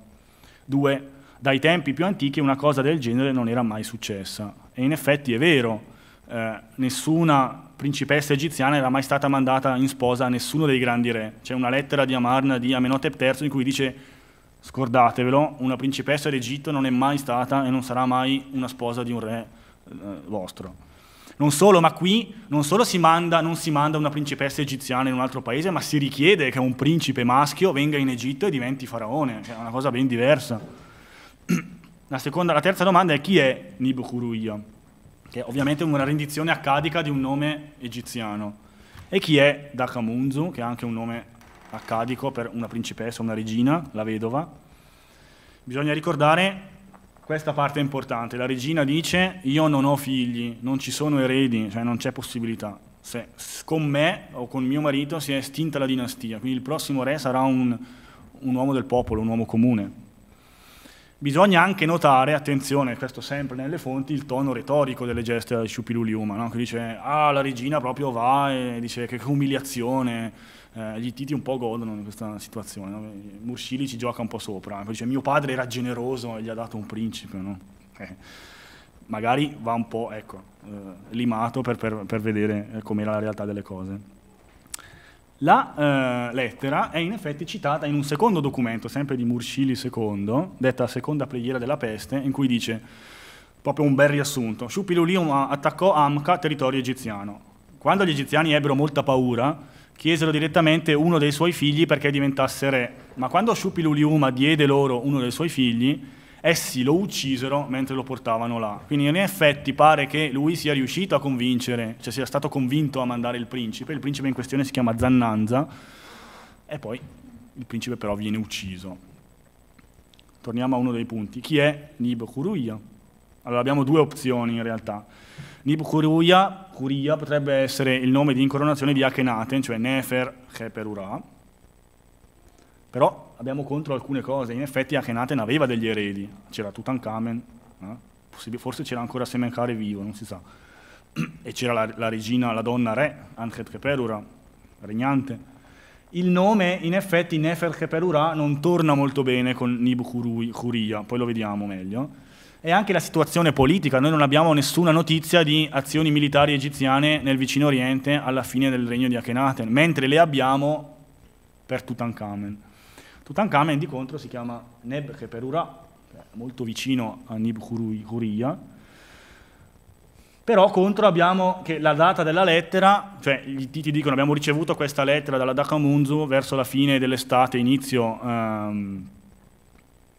Due, Dai tempi più antichi una cosa del genere non era mai successa. E in effetti è vero, eh, nessuna principessa egiziana era mai stata mandata in sposa a nessuno dei grandi re. C'è una lettera di Amarna di Amenhotep III in cui dice scordatevelo, una principessa d'Egitto non è mai stata e non sarà mai una sposa di un re eh, vostro. Non solo, ma qui non solo si manda, non si manda una principessa egiziana in un altro paese, ma si richiede che un principe maschio venga in Egitto e diventi faraone, che cioè, è una cosa ben diversa. La, seconda, la terza domanda è chi è Nibukuruya? che è ovviamente una rendizione accadica di un nome egiziano. E chi è Dakamunzu, che è anche un nome accadico per una principessa, una regina, la vedova. Bisogna ricordare questa parte è importante, la regina dice io non ho figli, non ci sono eredi, cioè non c'è possibilità. Se, con me o con mio marito si è estinta la dinastia, quindi il prossimo re sarà un, un uomo del popolo, un uomo comune. Bisogna anche notare, attenzione, questo sempre nelle fonti, il tono retorico delle geste di Sciupiluliuma, no? che dice, ah, la regina proprio va e dice che umiliazione, eh, gli Titi un po' godono di questa situazione, no? Eh, Mursili ci gioca un po' sopra, eh. dice mio padre era generoso e gli ha dato un principe, no? eh, magari va un po' ecco, eh, limato per, per, per vedere eh, com'era la realtà delle cose. La eh, lettera è in effetti citata in un secondo documento, sempre di Mursili II, detta Seconda preghiera della peste, in cui dice, proprio un bel riassunto, Sciupilulium attaccò Amca, territorio egiziano. Quando gli egiziani ebbero molta paura, chiesero direttamente uno dei suoi figli perché diventasse re. Ma quando Sciupiluliuma diede loro uno dei suoi figli, essi lo uccisero mentre lo portavano là. Quindi in effetti pare che lui sia riuscito a convincere, cioè sia stato convinto a mandare il principe. Il principe in questione si chiama Zannanza e poi il principe però viene ucciso. Torniamo a uno dei punti. Chi è Nib Kuruya? Allora abbiamo due opzioni in realtà Nibukuruya, Kuria potrebbe essere il nome di incoronazione di Akhenaten, cioè Nefer, Heperura. Però abbiamo contro alcune cose, in effetti Akhenaten aveva degli eredi, c'era Tutankhamen, eh? forse c'era ancora Semenkare vivo, non si sa. E c'era la, la regina, la donna re, ankhet Heperura, regnante. Il nome, in effetti, nefer Heperura non torna molto bene con Nibukuruya, poi lo vediamo meglio e anche la situazione politica. Noi non abbiamo nessuna notizia di azioni militari egiziane nel vicino Oriente alla fine del regno di Akhenaten, mentre le abbiamo per Tutankhamen. Tutankhamen di contro si chiama Neb Keperura, molto vicino a Nib Huriya, però contro abbiamo che la data della lettera, cioè gli titi dicono abbiamo ricevuto questa lettera dalla Dakamunzu verso la fine dell'estate, inizio ehm,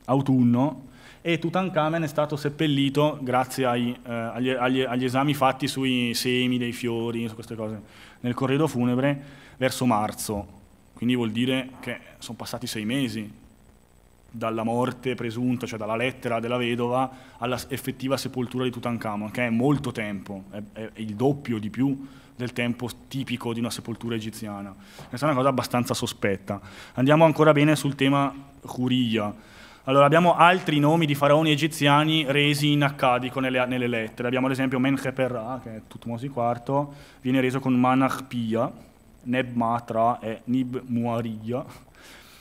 autunno, e Tutankhamen è stato seppellito grazie ai, eh, agli, agli, agli, esami fatti sui semi dei fiori, su queste cose, nel corredo funebre verso marzo. Quindi vuol dire che sono passati sei mesi dalla morte presunta, cioè dalla lettera della vedova, alla effettiva sepoltura di Tutankhamon, che è molto tempo, è, è il doppio di più del tempo tipico di una sepoltura egiziana. Questa è una cosa abbastanza sospetta. Andiamo ancora bene sul tema Curia. Allora, abbiamo altri nomi di faraoni egiziani resi in accadico nelle, nelle lettere. Abbiamo ad esempio Menheperra, che è Tutmosi IV, viene reso con Manachpia, Nebmatra e Nib Muariya,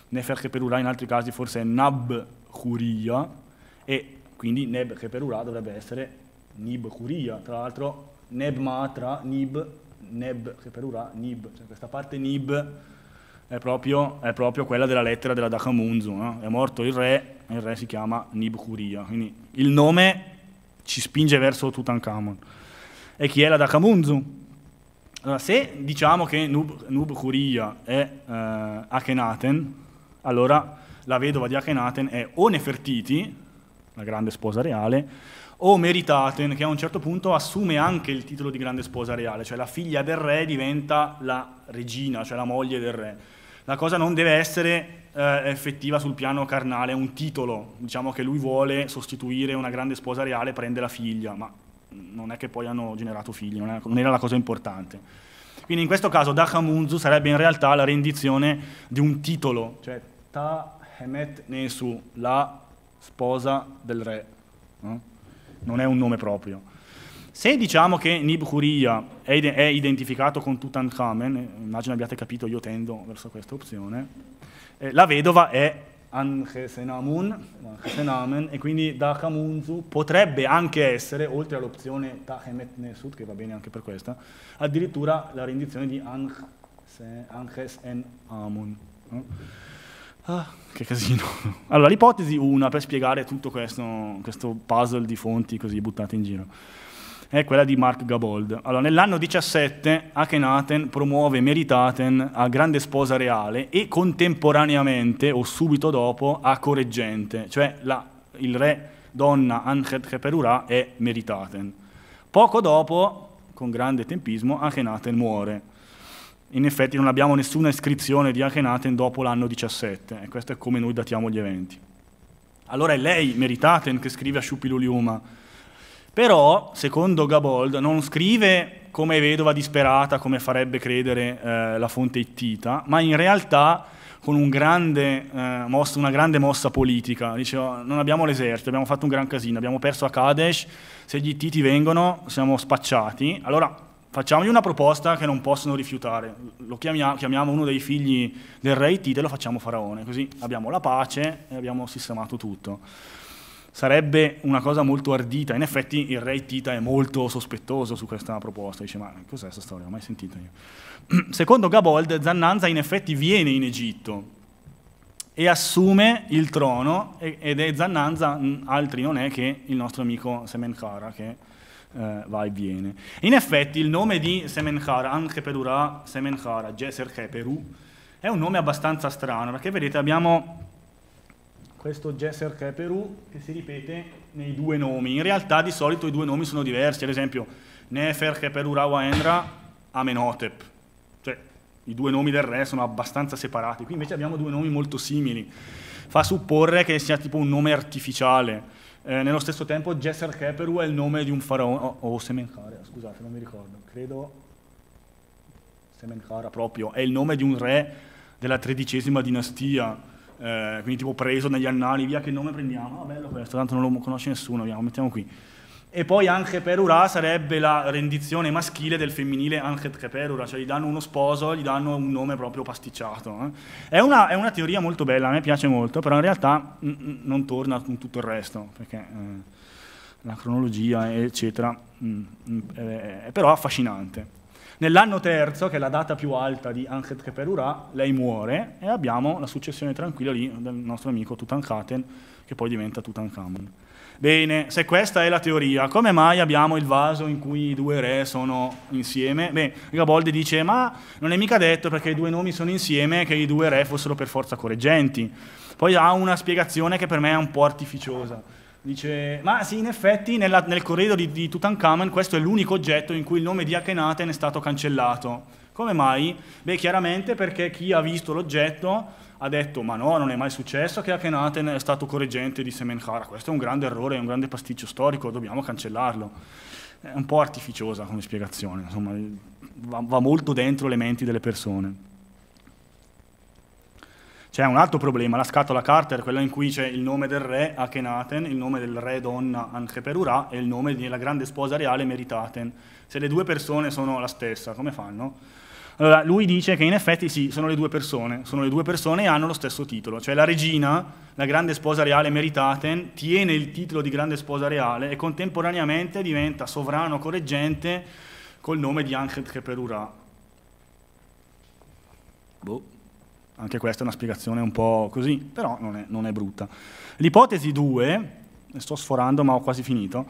in altri casi forse è Nabhuria, e quindi Neb dovrebbe essere Nibhuria. tra l'altro Nebmatra, Nib, Neb Nib, cioè questa parte Nib è proprio, è proprio, quella della lettera della Dakamunzu. No? È morto il re, il re si chiama Nibkuria, quindi il nome ci spinge verso Tutankhamon. E chi è la Dakamunzu? Allora, se diciamo che Nub, è eh, Akhenaten, allora la vedova di Akhenaten è o Nefertiti, la grande sposa reale, o Meritaten, che a un certo punto assume anche il titolo di grande sposa reale, cioè la figlia del re diventa la regina, cioè la moglie del re. La cosa non deve essere eh, effettiva sul piano carnale, un titolo, diciamo che lui vuole sostituire una grande sposa reale, prende la figlia, ma non è che poi hanno generato figli, non, è, non era la cosa importante. Quindi in questo caso Dachamunzu sarebbe in realtà la rendizione di un titolo, cioè Ta Hemet Nesu, la sposa del re. No? Non è un nome proprio. Se diciamo che Nibhuria è, è identificato con Tutankhamen, eh, immagino abbiate capito, io tendo verso questa opzione, eh, la vedova è Anchesenamun, e quindi da potrebbe anche essere, oltre all'opzione Tahemet che va bene anche per questa, addirittura la rendizione di Anchesenamun. Ah, che casino. Allora, l'ipotesi una per spiegare tutto questo, questo puzzle di fonti così buttate in giro è quella di Mark Gabold. Allora, nell'anno 17 Akhenaten promuove Meritaten a grande sposa reale e contemporaneamente o subito dopo a correggente, cioè la, il re donna Heperura è Meritaten. Poco dopo, con grande tempismo, Akhenaten muore. In effetti non abbiamo nessuna iscrizione di Akhenaten dopo l'anno 17, e questo è come noi datiamo gli eventi. Allora è lei, Meritaten, che scrive a Shupiluliuma però, secondo Gabold, non scrive come vedova disperata, come farebbe credere eh, la fonte ittita, ma in realtà con un grande, eh, mossa, una grande mossa politica. Diceva, oh, non abbiamo l'esercito, abbiamo fatto un gran casino, abbiamo perso a Kadesh, se gli ittiti vengono siamo spacciati. Allora facciamogli una proposta che non possono rifiutare. Lo chiamiamo, chiamiamo uno dei figli del re ittite e lo facciamo faraone, così abbiamo la pace e abbiamo sistemato tutto sarebbe una cosa molto ardita. In effetti il re Tita è molto sospettoso su questa proposta, dice ma cos'è questa storia, l'ho mai sentita io. Secondo Gabold, Zannanza in effetti viene in Egitto e assume il trono ed è Zannanza, altri non è che il nostro amico Semenkara che eh, va e viene. In effetti il nome di Semenkhara, Ankhepedura Semenkara, Jeser Keperu, è un nome abbastanza strano perché vedete abbiamo questo Gesser che è Perù, che si ripete nei due nomi. In realtà di solito i due nomi sono diversi, ad esempio Nefer che è Perù Rawa Endra, Amenhotep. Cioè, i due nomi del re sono abbastanza separati. Qui invece abbiamo due nomi molto simili. Fa supporre che sia tipo un nome artificiale. Eh, nello stesso tempo Gesser Keperu è il nome di un faraone, o oh, oh, Semenkara, scusate non mi ricordo, credo Semenkara proprio, è il nome di un re della tredicesima dinastia, eh, quindi tipo preso negli annali, via che nome prendiamo, ah bello questo, tanto non lo conosce nessuno, via, lo mettiamo qui. E poi anche perura sarebbe la rendizione maschile del femminile anche perura, cioè gli danno uno sposo, gli danno un nome proprio pasticciato. Eh. È, una, è, una, teoria molto bella, a me piace molto, però in realtà mh, mm, mh, mm, non torna con tutto il resto, perché eh, la cronologia, eccetera, mh, mm, è però affascinante. Nell'anno terzo, che è la data più alta di Ankhet Keperura, lei muore e abbiamo la successione tranquilla lì del nostro amico Tutankhaten, che poi diventa Tutankhamon. Bene, se questa è la teoria, come mai abbiamo il vaso in cui i due re sono insieme? Beh, Gaboldi dice, ma non è mica detto perché i due nomi sono insieme che i due re fossero per forza correggenti. Poi ha una spiegazione che per me è un po' artificiosa Dice, ma sì, in effetti nella, nel corredo di, di Tutankhamen questo è l'unico oggetto in cui il nome di Akhenaten è stato cancellato. Come mai? Beh, chiaramente perché chi ha visto l'oggetto ha detto ma no, non è mai successo che Akhenaten è stato correggente di Semenkara. questo è un grande errore, è un grande pasticcio storico, dobbiamo cancellarlo. È un po' artificiosa come spiegazione, insomma, va, va molto dentro le menti delle persone. C'è un altro problema, la scatola Carter, quella in cui c'è il nome del re Akhenaten, il nome del re donna Ancheperura e il nome della grande sposa reale Meritaten. Se le due persone sono la stessa, come fanno? Allora, lui dice che in effetti sì, sono le due persone, sono le due persone e hanno lo stesso titolo, cioè la regina, la grande sposa reale Meritaten, tiene il titolo di grande sposa reale e contemporaneamente diventa sovrano correggente col nome di Ankhet Keperura. Boh. Anche questa è una spiegazione un po' così, però non è, non è brutta. L'ipotesi 2, sto sforando ma ho quasi finito,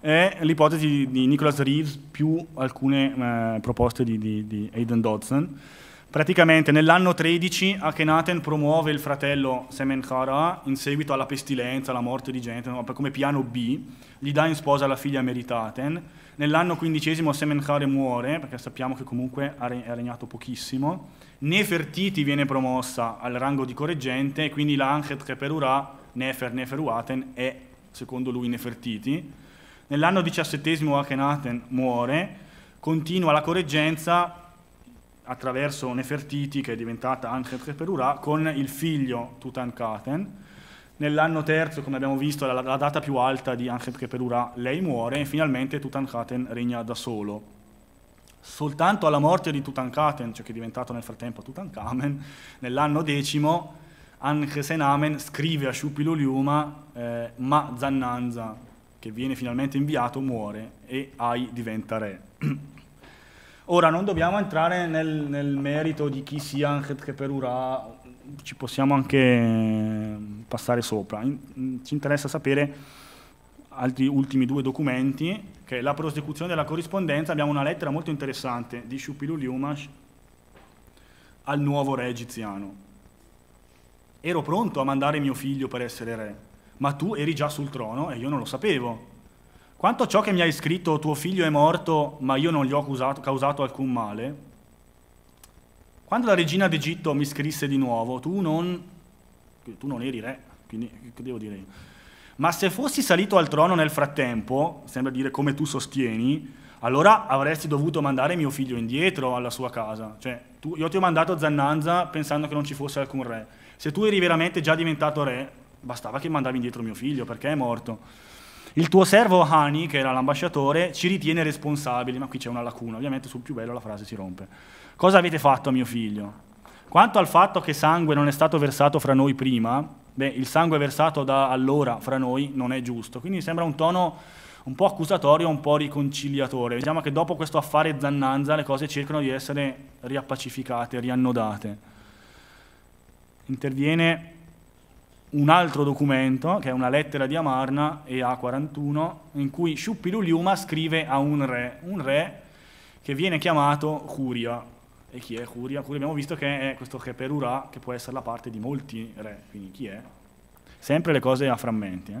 è l'ipotesi di Nicholas Reeves più alcune eh, proposte di, di, di Aidan Dodson, Praticamente nell'anno 13 Akhenaten promuove il fratello Semenchara in seguito alla pestilenza, alla morte di gente, come piano B, gli dà in sposa la figlia Meritaten. Nell'anno quindicesimo Semenchare muore, perché sappiamo che comunque ha regnato pochissimo. Nefertiti viene promossa al rango di correggente, e quindi la Anchet Keperura, Nefer Neferuaten, è secondo lui Nefertiti. Nell'anno diciassettesimo Akhenaten muore, continua la correggenza attraverso Nefertiti, che è diventata Ankhet Perura, con il figlio Tutankhaten. Nell'anno terzo, come abbiamo visto, la, la data più alta di Ankhet Perura, lei muore e finalmente Tutankhaten regna da solo. Soltanto alla morte di Tutankhaten, cioè che è diventato nel frattempo Tutankhamen, nell'anno decimo Senamen scrive a Shupiluliuma eh, ma Zannanza, che viene finalmente inviato, muore e Ai diventa re. Ora non dobbiamo entrare nel, nel merito di chi sia che per Ura, ci possiamo anche mm, passare sopra. In, mm, ci interessa sapere altri ultimi due documenti, che è la prosecuzione della corrispondenza, abbiamo una lettera molto interessante di Shupilul Yumash al nuovo re egiziano. Ero pronto a mandare mio figlio per essere re, ma tu eri già sul trono e io non lo sapevo. Quanto a ciò che mi hai scritto, tuo figlio è morto, ma io non gli ho causato, causato alcun male, quando la regina d'Egitto mi scrisse di nuovo, tu non, tu non eri re, quindi che devo dire Ma se fossi salito al trono nel frattempo, sembra dire come tu sostieni, allora avresti dovuto mandare mio figlio indietro alla sua casa. Cioè, tu, io ti ho mandato Zannanza pensando che non ci fosse alcun re. Se tu eri veramente già diventato re, bastava che mandavi indietro mio figlio perché è morto. Il tuo servo Hani, che era l'ambasciatore, ci ritiene responsabili, ma qui c'è una lacuna, ovviamente sul più bello la frase si rompe. Cosa avete fatto a mio figlio? Quanto al fatto che sangue non è stato versato fra noi prima, beh, il sangue versato da allora fra noi non è giusto. Quindi mi sembra un tono un po' accusatorio, un po' riconciliatore. Vediamo che dopo questo affare Zannanza le cose cercano di essere riappacificate, riannodate. Interviene un altro documento, che è una lettera di Amarna, EA41, in cui Shuppiluliuma scrive a un re, un re che viene chiamato Curia. E chi è Curia? Curia abbiamo visto che è questo Cheperura, che può essere la parte di molti re, quindi chi è? Sempre le cose a frammenti. Eh.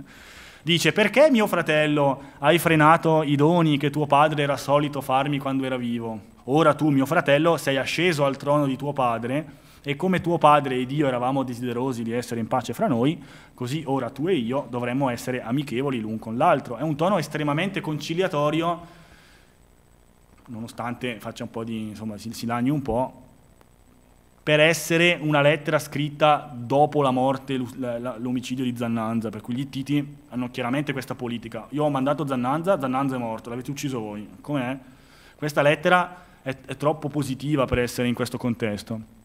Dice, perché mio fratello hai frenato i doni che tuo padre era solito farmi quando era vivo? Ora tu, mio fratello, sei asceso al trono di tuo padre e come tuo padre ed io eravamo desiderosi di essere in pace fra noi, così ora tu e io dovremmo essere amichevoli l'un con l'altro. È un tono estremamente conciliatorio, nonostante faccia un po' di, insomma, si, si lagni un po', per essere una lettera scritta dopo la morte, l'omicidio di Zannanza, per cui gli Titi hanno chiaramente questa politica. Io ho mandato Zannanza, Zannanza è morto, l'avete ucciso voi. Com'è? Questa lettera è, è troppo positiva per essere in questo contesto.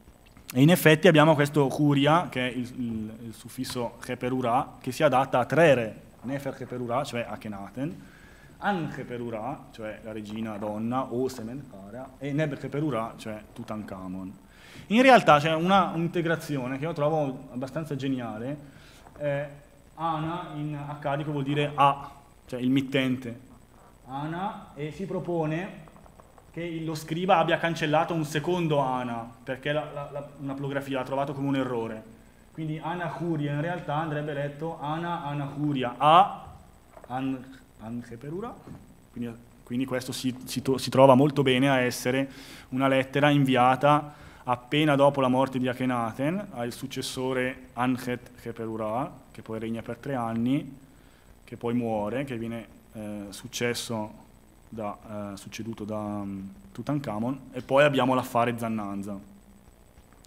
E in effetti abbiamo questo curia, che è il, il, il suffisso reperura, che si adatta a tre re, nefer reperura, cioè Akhenaten, an reperura, cioè la regina donna, o Semencara, e neb reperura, cioè Tutankhamon. In realtà c'è un'integrazione che io trovo abbastanza geniale, eh, ana in accadico vuol dire a, cioè il mittente, ana, e si propone che lo scriba abbia cancellato un secondo Ana, perché la, la, la, una plografia l'ha trovato come un errore. Quindi Ana Curia in realtà andrebbe letto Ana Ana Curia, A, an, anche per Quindi, quindi questo si, si, si trova molto bene a essere una lettera inviata appena dopo la morte di Akhenaten al successore Anchet Keperura, che poi regna per tre anni, che poi muore, che viene eh, successo da, eh, succeduto da mm, Tutankhamon, e poi abbiamo l'affare Zannanza.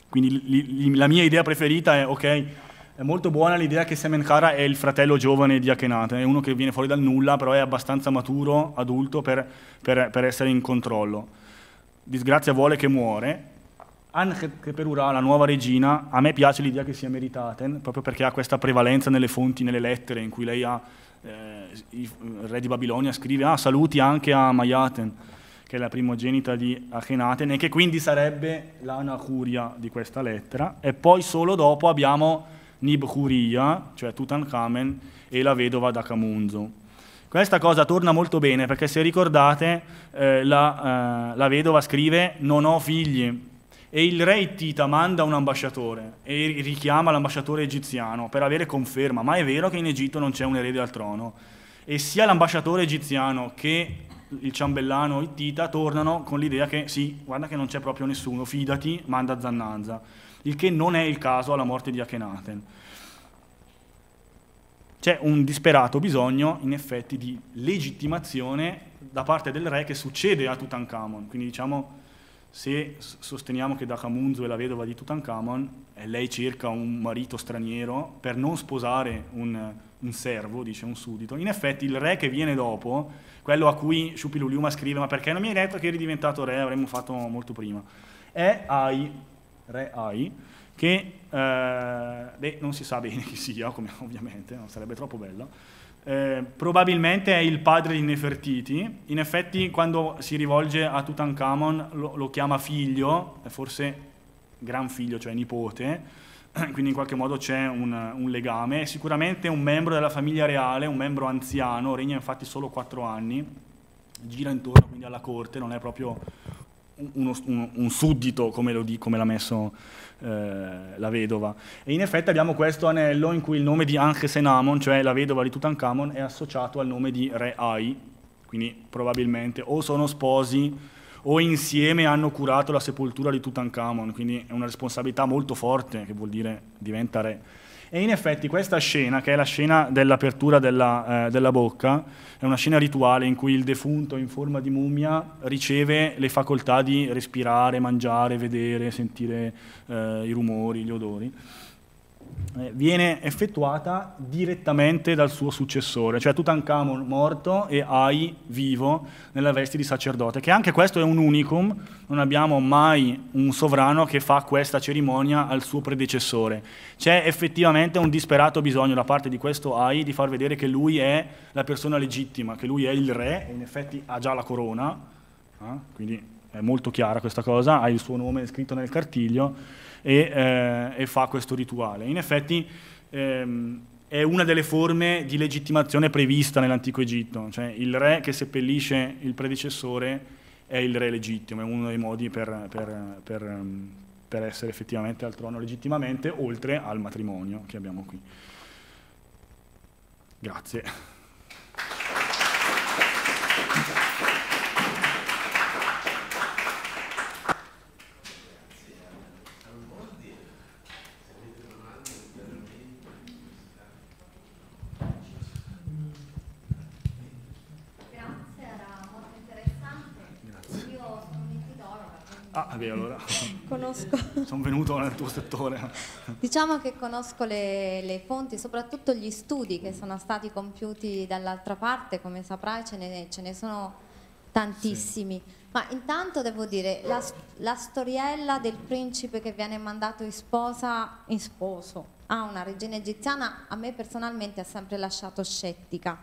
Quindi li, li, la mia idea preferita è, ok, è molto buona l'idea che Semenkara è il fratello giovane di Akenate, è uno che viene fuori dal nulla, però è abbastanza maturo, adulto, per, per, per essere in controllo. Disgrazia vuole che muore, anche che per Ura, la nuova regina, a me piace l'idea che sia Meritaten, proprio perché ha questa prevalenza nelle fonti, nelle lettere, in cui lei ha eh, il mm, re di Babilonia scrive ah, saluti anche a Maiaten, che è la primogenita di Achenaten, e che quindi sarebbe l'anacuria di questa lettera. E poi solo dopo abbiamo Nibhuria, cioè Tutankhamen, e la vedova da Camunzo. Questa cosa torna molto bene perché se ricordate eh, la, eh, la vedova scrive non ho figli, e il re Ittita manda un ambasciatore e richiama l'ambasciatore egiziano per avere conferma, ma è vero che in Egitto non c'è un erede al trono. E sia l'ambasciatore egiziano che il ciambellano Ittita tornano con l'idea che sì, guarda che non c'è proprio nessuno, fidati, manda Zannanza, il che non è il caso alla morte di Akhenaten. C'è un disperato bisogno, in effetti, di legittimazione da parte del re che succede a Tutankhamon, quindi diciamo se sosteniamo che Dakamunzu è la vedova di Tutankhamon e lei cerca un marito straniero per non sposare un, un servo, dice un suddito, in effetti il re che viene dopo, quello a cui Shupiluliuma scrive ma perché non mi hai detto che eri diventato re, avremmo fatto molto prima, è Ai, re Ai, che eh, non si sa bene chi sia, come, ovviamente, non sarebbe troppo bello, eh, probabilmente è il padre di Nefertiti, in effetti quando si rivolge a Tutankhamon lo, lo chiama figlio, forse gran figlio, cioè nipote, quindi in qualche modo c'è un, un, legame, è sicuramente un membro della famiglia reale, un membro anziano, regna infatti solo 4 anni, gira intorno quindi alla corte, non è proprio uno, un, un, suddito, come, di, come l'ha messo eh, la vedova. E in effetti abbiamo questo anello in cui il nome di Senamon, cioè la vedova di Tutankhamon, è associato al nome di re Ai, quindi probabilmente o sono sposi o insieme hanno curato la sepoltura di Tutankhamon, quindi è una responsabilità molto forte, che vuol dire diventare re. E in effetti questa scena, che è la scena dell'apertura della, eh, della, bocca, è una scena rituale in cui il defunto in forma di mummia riceve le facoltà di respirare, mangiare, vedere, sentire eh, i rumori, gli odori. Eh, viene effettuata direttamente dal suo successore, cioè Tutankhamon morto e Ai vivo nella veste di sacerdote, che anche questo è un unicum, non abbiamo mai un sovrano che fa questa cerimonia al suo predecessore. C'è effettivamente un disperato bisogno da parte di questo Ai di far vedere che lui è la persona legittima, che lui è il re e in effetti ha già la corona, eh? quindi è molto chiara questa cosa, ha il suo nome scritto nel cartiglio e, eh, e fa questo rituale. In effetti ehm, è una delle forme di legittimazione prevista nell'antico Egitto, cioè il re che seppellisce il predecessore è il re legittimo, è uno dei modi per, per, per, per essere effettivamente al trono legittimamente, oltre al matrimonio che abbiamo qui. Grazie. Ah, beh, allora. conosco. Sono venuto nel tuo settore. Diciamo che conosco le, le, fonti, soprattutto gli studi che sono stati compiuti dall'altra parte, come saprai ce ne, ce ne sono tantissimi. Sì. Ma intanto devo dire, la, la, storiella del principe che viene mandato in sposa, in sposo, a una regina egiziana, a me personalmente ha sempre lasciato scettica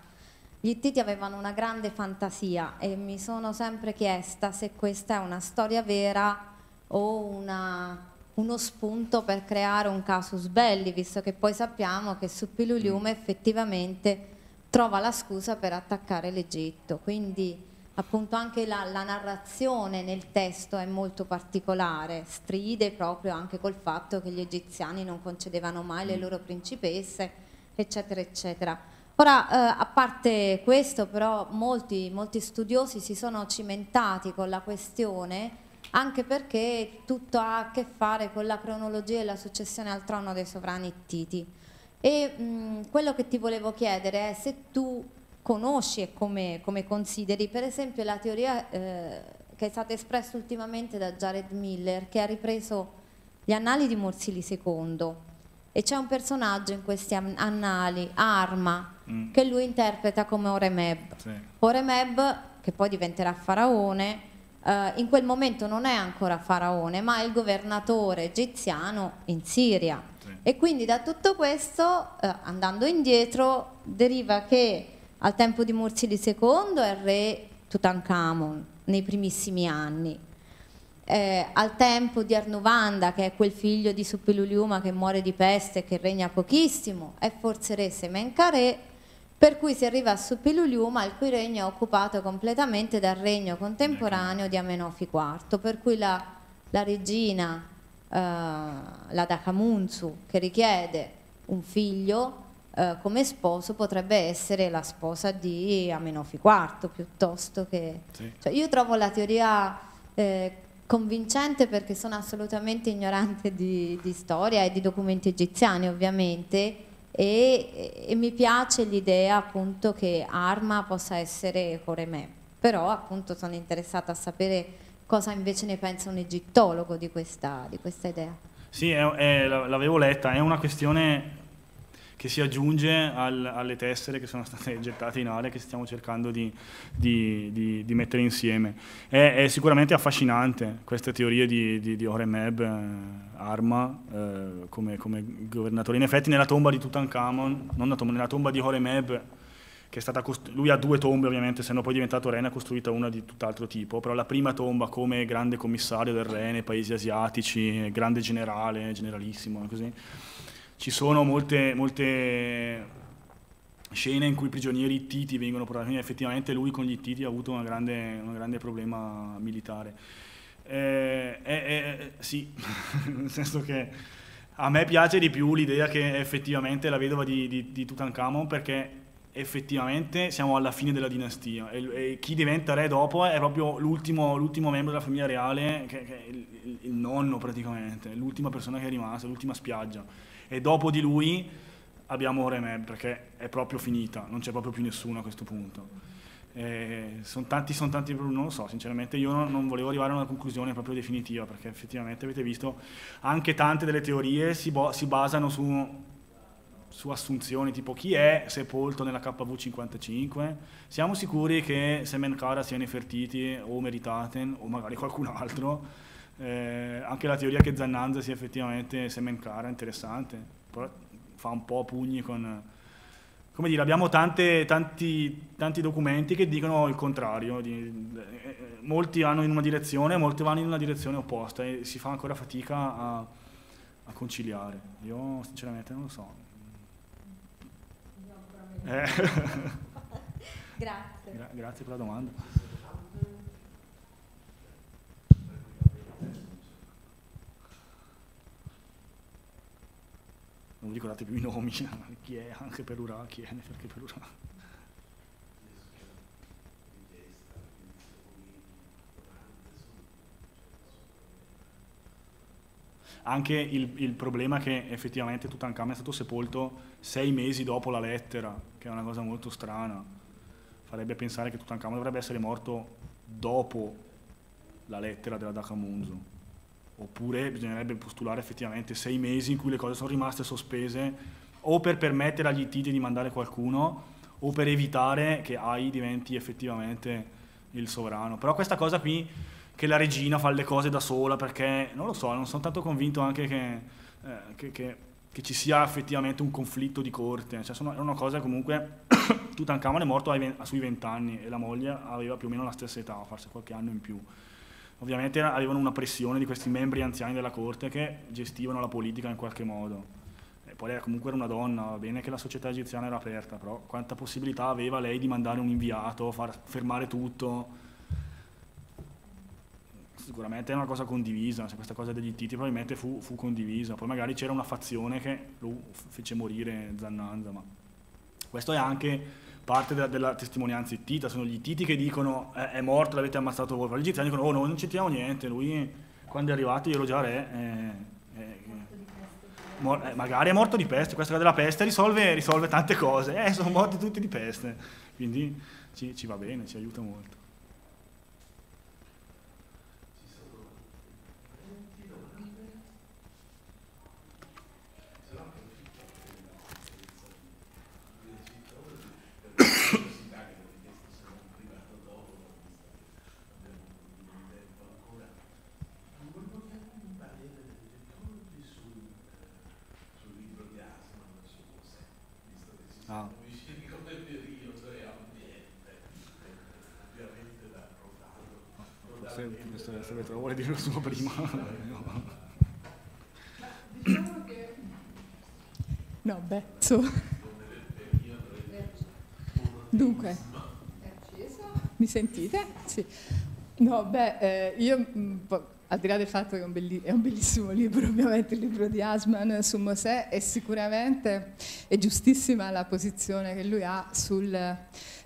gli Ittiti avevano una grande fantasia e mi sono sempre chiesta se questa è una storia vera o una, uno spunto per creare un casus belli, visto che poi sappiamo che Suppilulium mm. effettivamente trova la scusa per attaccare l'Egitto. Quindi appunto anche la, la narrazione nel testo è molto particolare, stride proprio anche col fatto che gli egiziani non concedevano mai le mm. loro principesse, eccetera, eccetera. Ora, eh, a parte questo, però, molti, molti, studiosi si sono cimentati con la questione anche perché tutto ha a che fare con la cronologia e la successione al trono dei sovrani Titi. E mh, mm, quello che ti volevo chiedere è se tu conosci e come, come consideri, per esempio, la teoria eh, che è stata espressa ultimamente da Jared Miller, che ha ripreso gli annali di Morsili II e c'è un personaggio in questi annali, Arma, mm. che lui interpreta come Oremeb. Sì. Oremeb, che poi diventerà faraone, eh, in quel momento non è ancora faraone, ma è il governatore egiziano in Siria. Sì. E quindi da tutto questo, eh, andando indietro, deriva che al tempo di Mursili II è il re Tutankhamon, nei primissimi anni eh, al tempo di Arnuvanda, che è quel figlio di Suppiluliuma che muore di peste e che regna pochissimo, è forse re Semencare, per cui si arriva a Suppiluliuma, il cui regno è occupato completamente dal regno contemporaneo di Amenofi IV, per cui la, la regina, eh, la Dakamunzu, che richiede un figlio eh, come sposo, potrebbe essere la sposa di Amenofi IV, piuttosto che... Sì. Cioè, io trovo la teoria... Eh, convincente perché sono assolutamente ignorante di, di storia e di documenti egiziani ovviamente e, e mi piace l'idea appunto che Arma possa essere Coremè, però appunto sono interessata a sapere cosa invece ne pensa un egittologo di questa, di questa idea. Sì, l'avevo letta, è una questione che si aggiunge al, alle tessere che sono state gettate in aria che stiamo cercando di, di, di, di mettere insieme. È, è, sicuramente affascinante questa teoria di, di, Oremeb eh, Arma eh, come, come, governatore. In effetti nella tomba di Tutankhamon, non tomba, nella tomba di Oremeb, che è stata lui ha due tombe ovviamente, se no poi è diventato re ne ha costruita una di tutt'altro tipo, però la prima tomba come grande commissario del re nei paesi asiatici, grande generale, generalissimo, così ci sono molte, molte scene in cui i prigionieri Titi vengono portati, quindi effettivamente lui con gli Titi ha avuto un grande, grande problema militare. Eh, eh, eh sì, nel senso che a me piace di più l'idea che effettivamente la vedova di, di, di Tutankhamon perché effettivamente siamo alla fine della dinastia e, e chi diventa re dopo è proprio l'ultimo, l'ultimo membro della famiglia reale, che, che il, il, nonno praticamente, l'ultima persona che è rimasta, l'ultima spiaggia e dopo di lui abbiamo Remeb perché è proprio finita, non c'è proprio più nessuno a questo punto. Eh, sono tanti, sono tanti, non lo so, sinceramente io non volevo arrivare a una conclusione proprio definitiva perché effettivamente avete visto anche tante delle teorie si, bo- si basano su, su, assunzioni tipo chi è sepolto nella KV55, siamo sicuri che Semenkara sia Nefertiti o Meritaten o magari qualcun altro eh, anche la teoria che Zannanza sia effettivamente semencara è interessante, però fa un po' pugni con... Come dire, abbiamo tante, tanti, tanti documenti che dicono il contrario, di, eh, molti vanno in una direzione, molti vanno in una direzione opposta e si fa ancora fatica a, a conciliare. Io sinceramente non lo so. Eh. Grazie. Gra grazie per la domanda. non ricordate più i nomi, chi è anche per Ura, chi è perché per Urà. Anche il, il problema che effettivamente Tutankhamon è stato sepolto sei mesi dopo la lettera, che è una cosa molto strana. Farebbe pensare che Tutankhamon dovrebbe essere morto dopo la lettera della Dakamunzu oppure bisognerebbe postulare effettivamente sei mesi in cui le cose sono rimaste sospese o per permettere agli ittiti di mandare qualcuno o per evitare che AI diventi effettivamente il sovrano. Però questa cosa qui che la regina fa le cose da sola perché non lo so, non sono tanto convinto anche che, eh, che, che, che ci sia effettivamente un conflitto di corte. Cioè sono, era una cosa comunque Tutankhamon è morto ai, sui 20 anni e la moglie aveva più o meno la stessa età, forse qualche anno in più ovviamente avevano una pressione di questi membri anziani della corte che gestivano la politica in qualche modo. E poi lei comunque era una donna, va bene che la società egiziana era aperta, però quanta possibilità aveva lei di mandare un inviato, far fermare tutto? Sicuramente è una cosa condivisa, se questa cosa degli Titi probabilmente fu, fu condivisa, poi magari c'era una fazione che lo boh, fece morire Zannanza, ma questo è anche parte della, della testimonianza Tita, sono gli Titi che dicono eh, è morto, l'avete ammazzato voi, gli egiziani dicono oh no, non c'entriamo niente, lui quando è arrivato io ero già re, eh, eh, eh mor- eh, magari è morto di peste, questa cosa della peste risolve, risolve tante cose, eh sono morti tutti di peste, quindi ci, ci va bene, ci aiuta molto. se lo vuole dire la sua prima. diciamo che... No, Bezzo. Dunque, mi sentite? Sì. No, beh, eh, io mm, al di là del fatto che è un, belli, è un, bellissimo libro, ovviamente il libro di Asman su Mosè, e sicuramente è giustissima la posizione che lui ha sul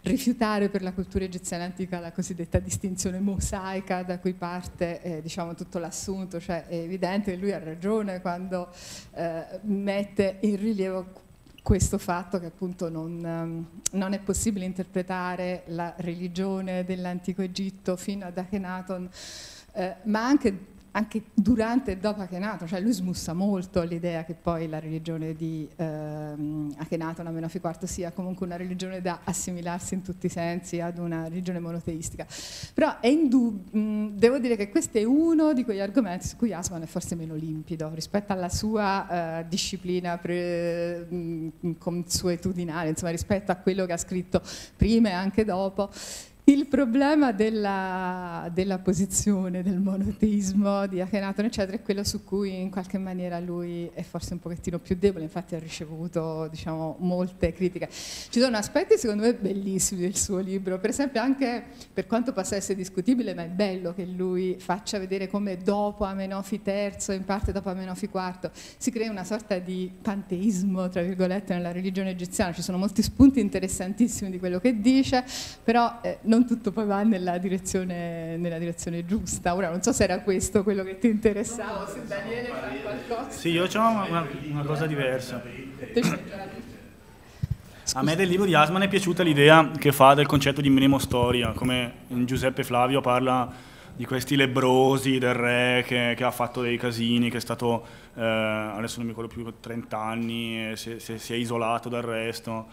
rifiutare per la cultura egiziana antica la cosiddetta distinzione mosaica da cui parte eh, diciamo, tutto l'assunto, cioè è evidente che lui ha ragione quando eh, mette in rilievo questo fatto che appunto non, ehm, non, è possibile interpretare la religione dell'antico Egitto fino ad Akhenaton, eh, ma anche anche durante e dopo Achenato, cioè lui smussa molto l'idea che poi la religione di ehm, Achenato, la Menofi IV, sia comunque una religione da assimilarsi in tutti i sensi ad una religione monoteistica. Però mh, mm, devo dire che questo è uno di quegli argomenti su cui Asman è forse meno limpido rispetto alla sua eh, disciplina pre, mm, mm, consuetudinale, insomma rispetto a quello che ha scritto prima e anche dopo il problema della, della, posizione del monoteismo di Akhenaton eccetera è quello su cui in qualche maniera lui è forse un pochettino più debole infatti ha ricevuto diciamo, molte critiche ci sono aspetti secondo me bellissimi del suo libro per esempio anche per quanto possa essere discutibile ma è bello che lui faccia vedere come dopo Amenofi III in parte dopo Amenofi IV si crea una sorta di panteismo tra virgolette nella religione egiziana ci sono molti spunti interessantissimi di quello che dice però eh, non non tutto poi va nella direzione, nella direzione, giusta. Ora non so se era questo quello che ti interessava, no, se Daniele fa qualcosa. Sì, io ho una, una cosa diversa. A me del libro di Asman è piaciuta l'idea che fa del concetto di minimo storia, come Giuseppe Flavio parla di questi lebrosi del re che, che ha fatto dei casini, che è stato, eh, adesso non mi ricordo più, 30 anni, si, si, si è isolato dal resto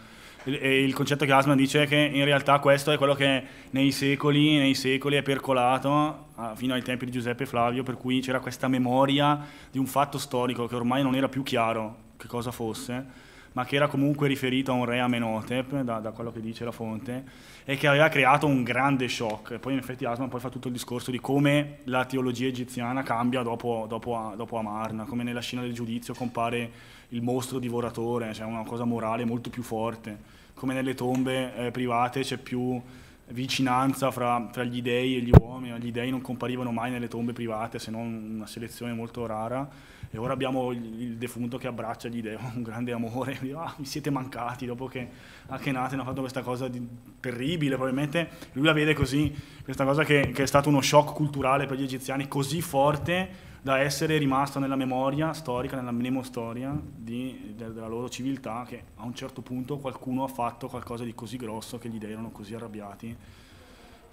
il, concetto che Asman dice è che in realtà questo è quello che nei secoli, nei secoli è percolato ah, fino ai tempi di Giuseppe Flavio, per cui c'era questa memoria di un fatto storico che ormai non era più chiaro che cosa fosse, ma che era comunque riferito a un re Amenhotep, da, da quello che dice la fonte, e che aveva creato un grande shock. Poi in effetti Asman poi fa tutto il discorso di come la teologia egiziana cambia dopo, dopo, dopo Amarna, come nella scena del giudizio compare il mostro divoratore, cioè una cosa morale molto più forte come nelle tombe eh, private c'è più vicinanza fra, fra, gli dei e gli uomini, gli dei non comparivano mai nelle tombe private se non una selezione molto rara e ora abbiamo il, il defunto che abbraccia gli dei, un grande amore, ah, mi siete mancati dopo che Akhenaten ha fatto questa cosa di, terribile, probabilmente lui la vede così, questa cosa che, che è stato uno shock culturale per gli egiziani così forte da essere rimasta nella memoria storica, nella mnemostoria di, de, della loro civiltà, che a un certo punto qualcuno ha fatto qualcosa di così grosso che gli dei erano così arrabbiati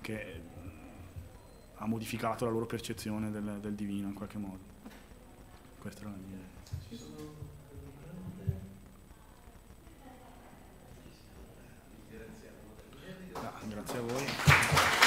che ha modificato la loro percezione del, del divino in qualche modo. Questa era la mia. No, grazie a voi. Ah,